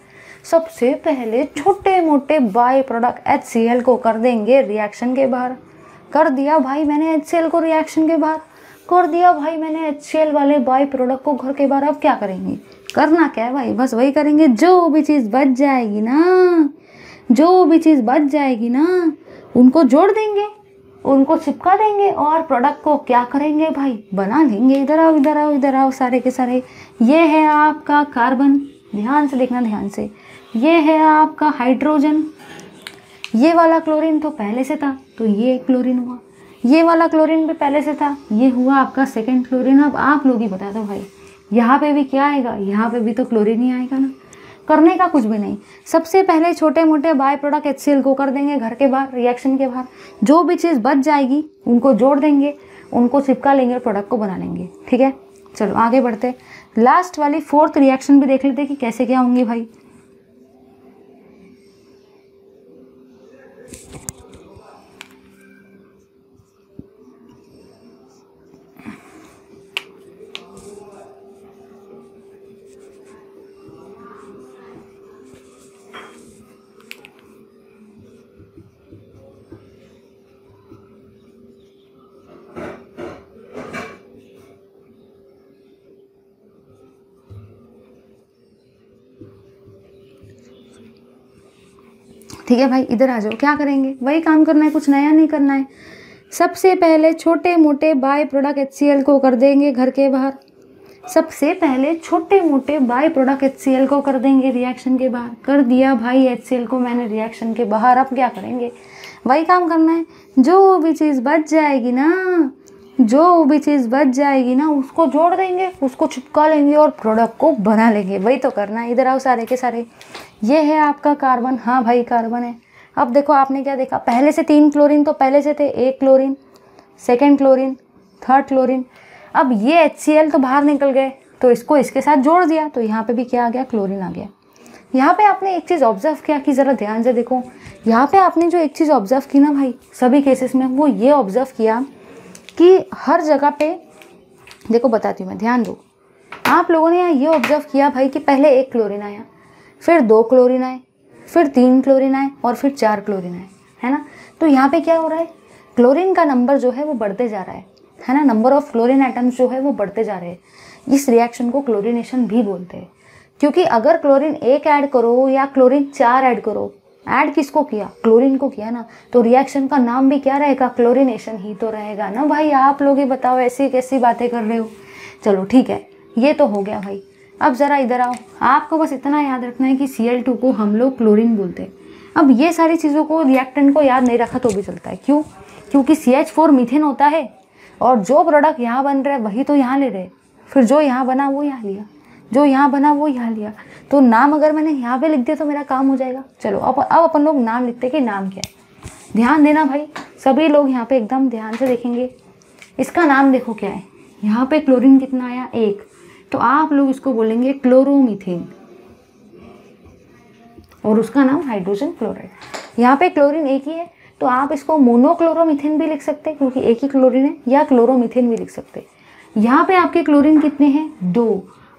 सबसे पहले छोटे मोटे बाय प्रोडक्ट एच को कर देंगे रिएक्शन के बाहर कर दिया भाई मैंने एच को रिएक्शन के बाहर कर दिया भाई मैंने एच वाले बाय प्रोडक्ट को घर के बाहर अब क्या करेंगे करना क्या है भाई बस वही करेंगे जो भी चीज़ बच जाएगी ना जो भी चीज़ बच जाएगी ना उनको जोड़ देंगे उनको चिपका देंगे और प्रोडक्ट को क्या करेंगे भाई बना लेंगे इधर आओ इधर आओ इधर आओ सारे के सारे ये है आपका कार्बन ध्यान से देखना ध्यान से ये है आपका हाइड्रोजन ये वाला क्लोरीन तो पहले से था तो ये क्लोरीन हुआ ये वाला क्लोरीन भी पहले से था ये हुआ आपका सेकेंड क्लोरीन अब आप लोग ही बता दो भाई यहाँ पे भी क्या आएगा यहाँ पे भी तो क्लोरीन ही आएगा ना करने का कुछ भी नहीं सबसे पहले छोटे मोटे बाय प्रोडक्ट एच को कर देंगे घर के बाहर रिएक्शन के बाहर जो भी चीज़ बच जाएगी उनको जोड़ देंगे उनको चिपका लेंगे और प्रोडक्ट को बना लेंगे ठीक है चलो आगे बढ़ते लास्ट वाली फोर्थ रिएक्शन भी देख लेते कि कैसे क्या होंगी भाई ठीक है भाई इधर आ जाओ क्या करेंगे वही काम करना है कुछ नया नहीं करना है सबसे पहले छोटे मोटे बाय प्रोडक्ट एच को कर देंगे घर के बाहर सबसे पहले छोटे मोटे बाय प्रोडक्ट एच को कर देंगे रिएक्शन के बाहर कर दिया भाई एच को मैंने रिएक्शन के बाहर अब क्या करेंगे वही काम करना है जो भी चीज़ बच जाएगी ना जो भी चीज़ बच जाएगी ना उसको जोड़ देंगे उसको चिपका लेंगे और प्रोडक्ट को बना लेंगे वही तो करना है इधर आओ सारे के सारे ये है आपका कार्बन हाँ भाई कार्बन है अब देखो आपने क्या देखा पहले से तीन क्लोरीन तो पहले से थे एक chlorine second chlorine third chlorine अब ये एच तो बाहर निकल गए तो इसको इसके साथ जोड़ दिया तो यहाँ पर भी क्या आ गया क्लोरिन आ गया यहाँ पे आपने एक चीज़ ऑब्जर्व किया कि ज़रा ध्यान से देखो यहाँ पे आपने जो एक चीज़ ऑब्जर्व की ना भाई सभी केसेस में वो ये ऑब्जर्व किया कि हर जगह पे देखो बताती हूँ मैं ध्यान दो आप लोगों ने यहाँ ये ऑब्जर्व किया भाई कि पहले एक क्लोरीन आया फिर दो क्लोरीन आए फिर तीन क्लोरीन आए और फिर चार क्लोरीन आए है ना तो यहाँ पे क्या हो रहा है क्लोरीन का नंबर जो है वो बढ़ते जा रहा है है ना नंबर ऑफ क्लोरीन आइटम्स जो है वो बढ़ते जा रहे हैं इस रिएक्शन को क्लोरीनेशन भी बोलते हैं क्योंकि अगर क्लोरीन एक ऐड करो या क्लोरीन चार ऐड करो ऐड किसको किया क्लोरीन को किया ना तो रिएक्शन का नाम भी क्या रहेगा क्लोरीनेशन ही तो रहेगा ना भाई आप लोग ही बताओ ऐसी कैसी बातें कर रहे हो चलो ठीक है ये तो हो गया भाई अब ज़रा इधर आओ आपको बस इतना याद रखना है कि सी को हम लोग क्लोरीन बोलते हैं अब ये सारी चीज़ों को रिएक्टेंट को याद नहीं रखा तो भी चलता है क्यों क्योंकि सी एच फोर मिथेन होता है और जो प्रोडक्ट यहाँ बन रहा है वही तो यहाँ ले रहे फिर जो यहाँ बना वो यहाँ लिया जो यहाँ बना वो यहाँ लिया तो नाम अगर मैंने यहाँ पे लिख दिया तो मेरा काम हो जाएगा चलो अब अब अपन लोग नाम लिखते कि नाम क्या है ध्यान देना भाई सभी लोग यहाँ पे एकदम ध्यान से देखेंगे इसका नाम देखो क्या है यहाँ पे क्लोरीन कितना आया एक तो आप लोग इसको बोलेंगे क्लोरोमिथेन और उसका नाम हाइड्रोजन क्लोराइड यहाँ पे क्लोरीन एक ही है तो आप इसको मोनोक्लोरोमिथेन भी लिख सकते हैं क्योंकि एक ही क्लोरीन है या क्लोरोमिथेन भी लिख सकते हैं यहाँ पे आपके क्लोरीन कितने हैं दो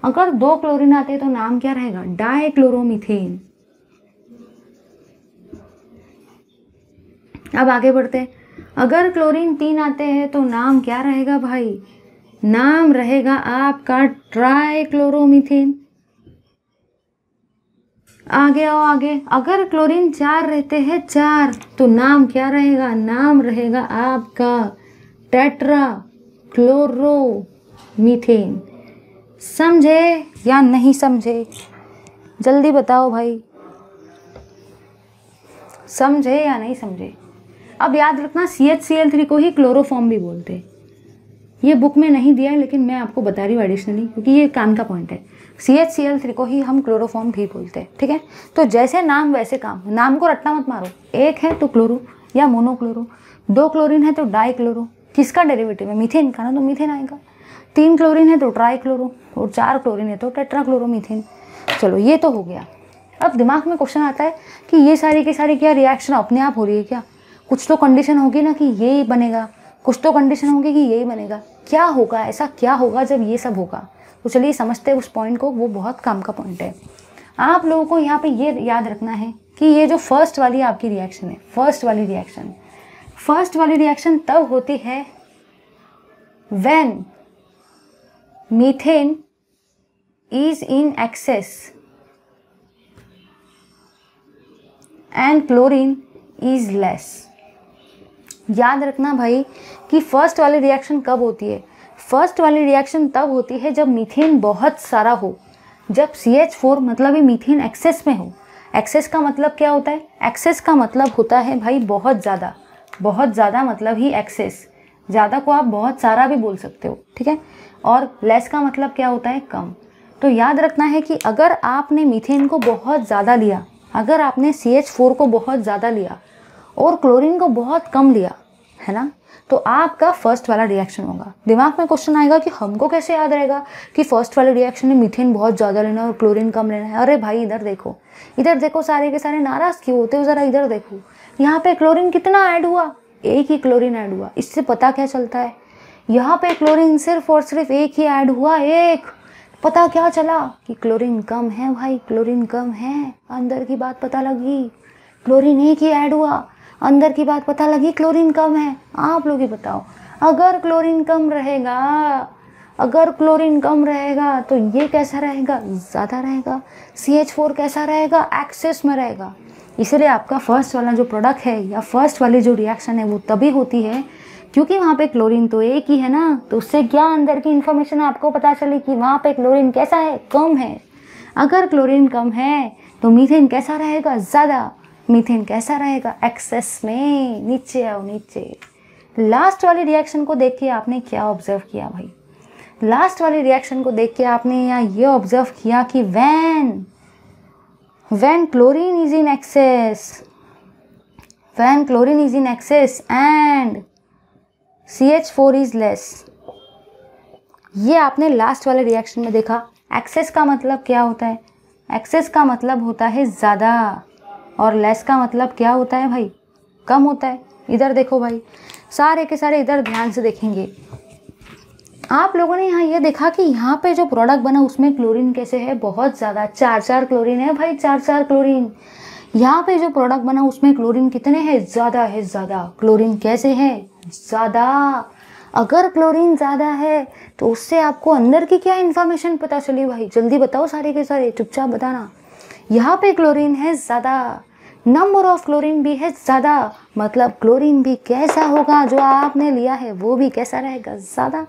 अगर दो क्लोरीन आते तो नाम क्या रहेगा डाइक्लोरोमिथेन अब आगे बढ़ते हैं अगर क्लोरीन तीन आते हैं तो नाम क्या रहेगा भाई नाम रहेगा आपका ट्राइक्लोरोमिथेन आगे आओ आगे अगर क्लोरीन चार रहते हैं चार तो नाम क्या रहेगा नाम रहेगा आपका टेट्रा क्लोरोमीथेन समझे या नहीं समझे जल्दी बताओ भाई समझे या नहीं समझे अब याद रखना C H C L three को ही क्लोरोफॉर्म भी बोलते हैं ये बुक में नहीं दिया है लेकिन मैं आपको बता रही हूँ एडिशनली क्योंकि ये काम का पॉइंट है C H C L three को ही हम क्लोरोफॉर्म भी बोलते हैं ठीक है तो जैसे नाम वैसे काम नाम को रट्टा मत मारो एक है तो क्लोरो या मोनोक्लोरो दो क्लोरीन है तो डाई क्लोरो किसका डेरिवेटिव है मीथेन का ना तो मीथेन आएगा तीन क्लोरीन है तो ट्राई क्लोरो और चार क्लोरीन है तो टेट्रा क्लोरोमीथेन चलो ये तो हो गया अब दिमाग में क्वेश्चन आता है कि ये सारी की सारी क्या रिएक्शन अपने आप हो रही है क्या कुछ तो कंडीशन होगी ना कि ये बनेगा कुछ तो कंडीशन होगी कि यही बनेगा क्या होगा ऐसा क्या होगा जब ये सब होगा तो चलिए समझते हैं उस पॉइंट को वो बहुत काम का पॉइंट है आप लोगों को यहाँ पे ये याद रखना है कि ये जो फर्स्ट वाली आपकी रिएक्शन है फर्स्ट वाली रिएक्शन फर्स्ट वाली रिएक्शन तब होती है when methane is in excess and chlorine is less याद रखना भाई कि फर्स्ट वाली रिएक्शन कब होती है फर्स्ट वाली रिएक्शन तब होती है जब मीथेन बहुत सारा हो जब सी एच फोर मतलब ही मीथेन एक्सेस में हो एक्सेस का मतलब क्या होता है एक्सेस का मतलब होता है भाई बहुत ज़्यादा बहुत ज़्यादा मतलब ही एक्सेस ज़्यादा को आप बहुत सारा भी बोल सकते हो ठीक है और लेस का मतलब क्या होता है कम तो याद रखना है कि अगर आपने मीथेन को बहुत ज़्यादा लिया अगर आपने सी एच फोर को बहुत ज़्यादा लिया और क्लोरीन को बहुत कम लिया है ना तो आपका फर्स्ट वाला रिएक्शन होगा दिमाग में क्वेश्चन आएगा कि हमको कैसे याद रहेगा कि फर्स्ट वाले रिएक्शन में मीथेन बहुत ज़्यादा लेना है और क्लोरीन कम लेना है अरे भाई इधर देखो इधर देखो सारे के सारे नाराज़ क्यों होते हो ज़रा इधर देखो यहाँ पे क्लोरीन कितना ऐड हुआ एक ही क्लोरीन ऐड हुआ इससे पता क्या चलता है यहाँ पे क्लोरीन सिर्फ और सिर्फ एक ही ऐड हुआ एक पता क्या चला कि क्लोरीन कम है भाई क्लोरीन कम है अंदर की बात पता लगी क्लोरीन एक ही ऐड हुआ अंदर की बात पता लगी क्लोरीन कम है आप लोग ही बताओ अगर क्लोरीन कम रहेगा अगर क्लोरीन कम रहेगा तो ये कैसा रहेगा ज़्यादा रहेगा सी एच फोर कैसा रहेगा एक्सेस में रहेगा इसलिए आपका फर्स्ट वाला जो प्रोडक्ट है या फर्स्ट वाली जो रिएक्शन है वो तभी होती है क्योंकि वहाँ पे क्लोरीन तो एक ही है ना तो उससे क्या अंदर की इन्फॉर्मेशन आपको पता चली कि वहाँ पे क्लोरीन कैसा है कम है अगर क्लोरीन कम है तो मीथेन कैसा रहेगा ज़्यादा मीथेन कैसा रहेगा एक्सेस में नीचे आओ नीचे लास्ट वाली रिएक्शन को देख के आपने क्या ऑब्जर्व किया भाई लास्ट वाली रिएक्शन को देख के आपने यहाँ ये ऑब्जर्व किया कि when when chlorine is in excess when chlorine is in excess and C H four is less ये आपने लास्ट वाले रिएक्शन में देखा एक्सेस का मतलब क्या होता है एक्सेस का मतलब होता है ज़्यादा और लेस का मतलब क्या होता है भाई कम होता है इधर देखो भाई सारे के सारे इधर ध्यान से देखेंगे आप लोगों ने यहाँ ये देखा कि यहाँ पे जो प्रोडक्ट बना उसमें क्लोरीन कैसे है बहुत ज़्यादा चार चार क्लोरीन है भाई चार चार क्लोरीन यहाँ पे जो प्रोडक्ट बना उसमें क्लोरीन कितने हैं ज़्यादा है ज़्यादा क्लोरीन कैसे है ज़्यादा अगर क्लोरीन ज़्यादा है तो उससे आपको अंदर की क्या इन्फॉर्मेशन पता चली भाई जल्दी बताओ सारे के सारे चुपचाप बताना यहाँ पे क्लोरीन है ज़्यादा नंबर ऑफ क्लोरीन भी है ज़्यादा मतलब क्लोरीन भी कैसा होगा जो आपने लिया है वो भी कैसा रहेगा ज़्यादा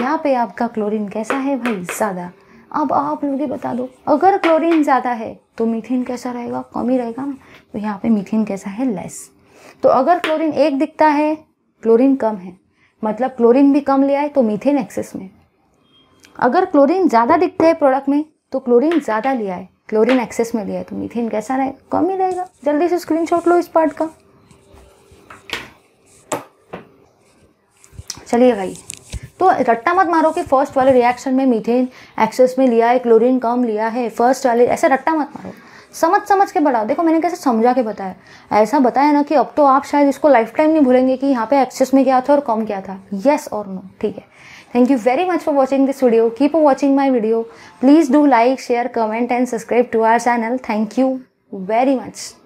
यहाँ पे आपका क्लोरीन कैसा है भाई ज़्यादा अब आप लोग ही बता दो अगर क्लोरीन ज़्यादा है तो मीथेन कैसा रहेगा कम ही रहेगा ना तो यहाँ पे मीथेन कैसा है लेस तो अगर क्लोरीन एक दिखता है क्लोरीन कम है मतलब क्लोरीन भी कम ले आए तो मीथेन एक्सेस में अगर क्लोरीन ज़्यादा दिखता है प्रोडक्ट में तो क्लोरीन ज़्यादा ले आए क्लोरीन एक्सेस में लिया है तो मीथेन कैसा रहेगा कम ही रहेगा जल्दी से स्क्रीन लो इस पार्ट का चलिए भाई तो रट्टा मत मारो कि फर्स्ट वाले रिएक्शन में मीथेन एक्सेस में लिया है क्लोरीन कम लिया है फर्स्ट वाले ऐसे रट्टा मत मारो समझ समझ के बढ़ाओ देखो मैंने कैसे समझा के बताया ऐसा बताया ना कि अब तो आप शायद इसको लाइफ टाइम नहीं भूलेंगे कि यहाँ पे एक्सेस में क्या था और कम क्या था येस और नो ठीक है thank you very much for watching this video keep watching my video please do like share comment and subscribe to our channel thank you very much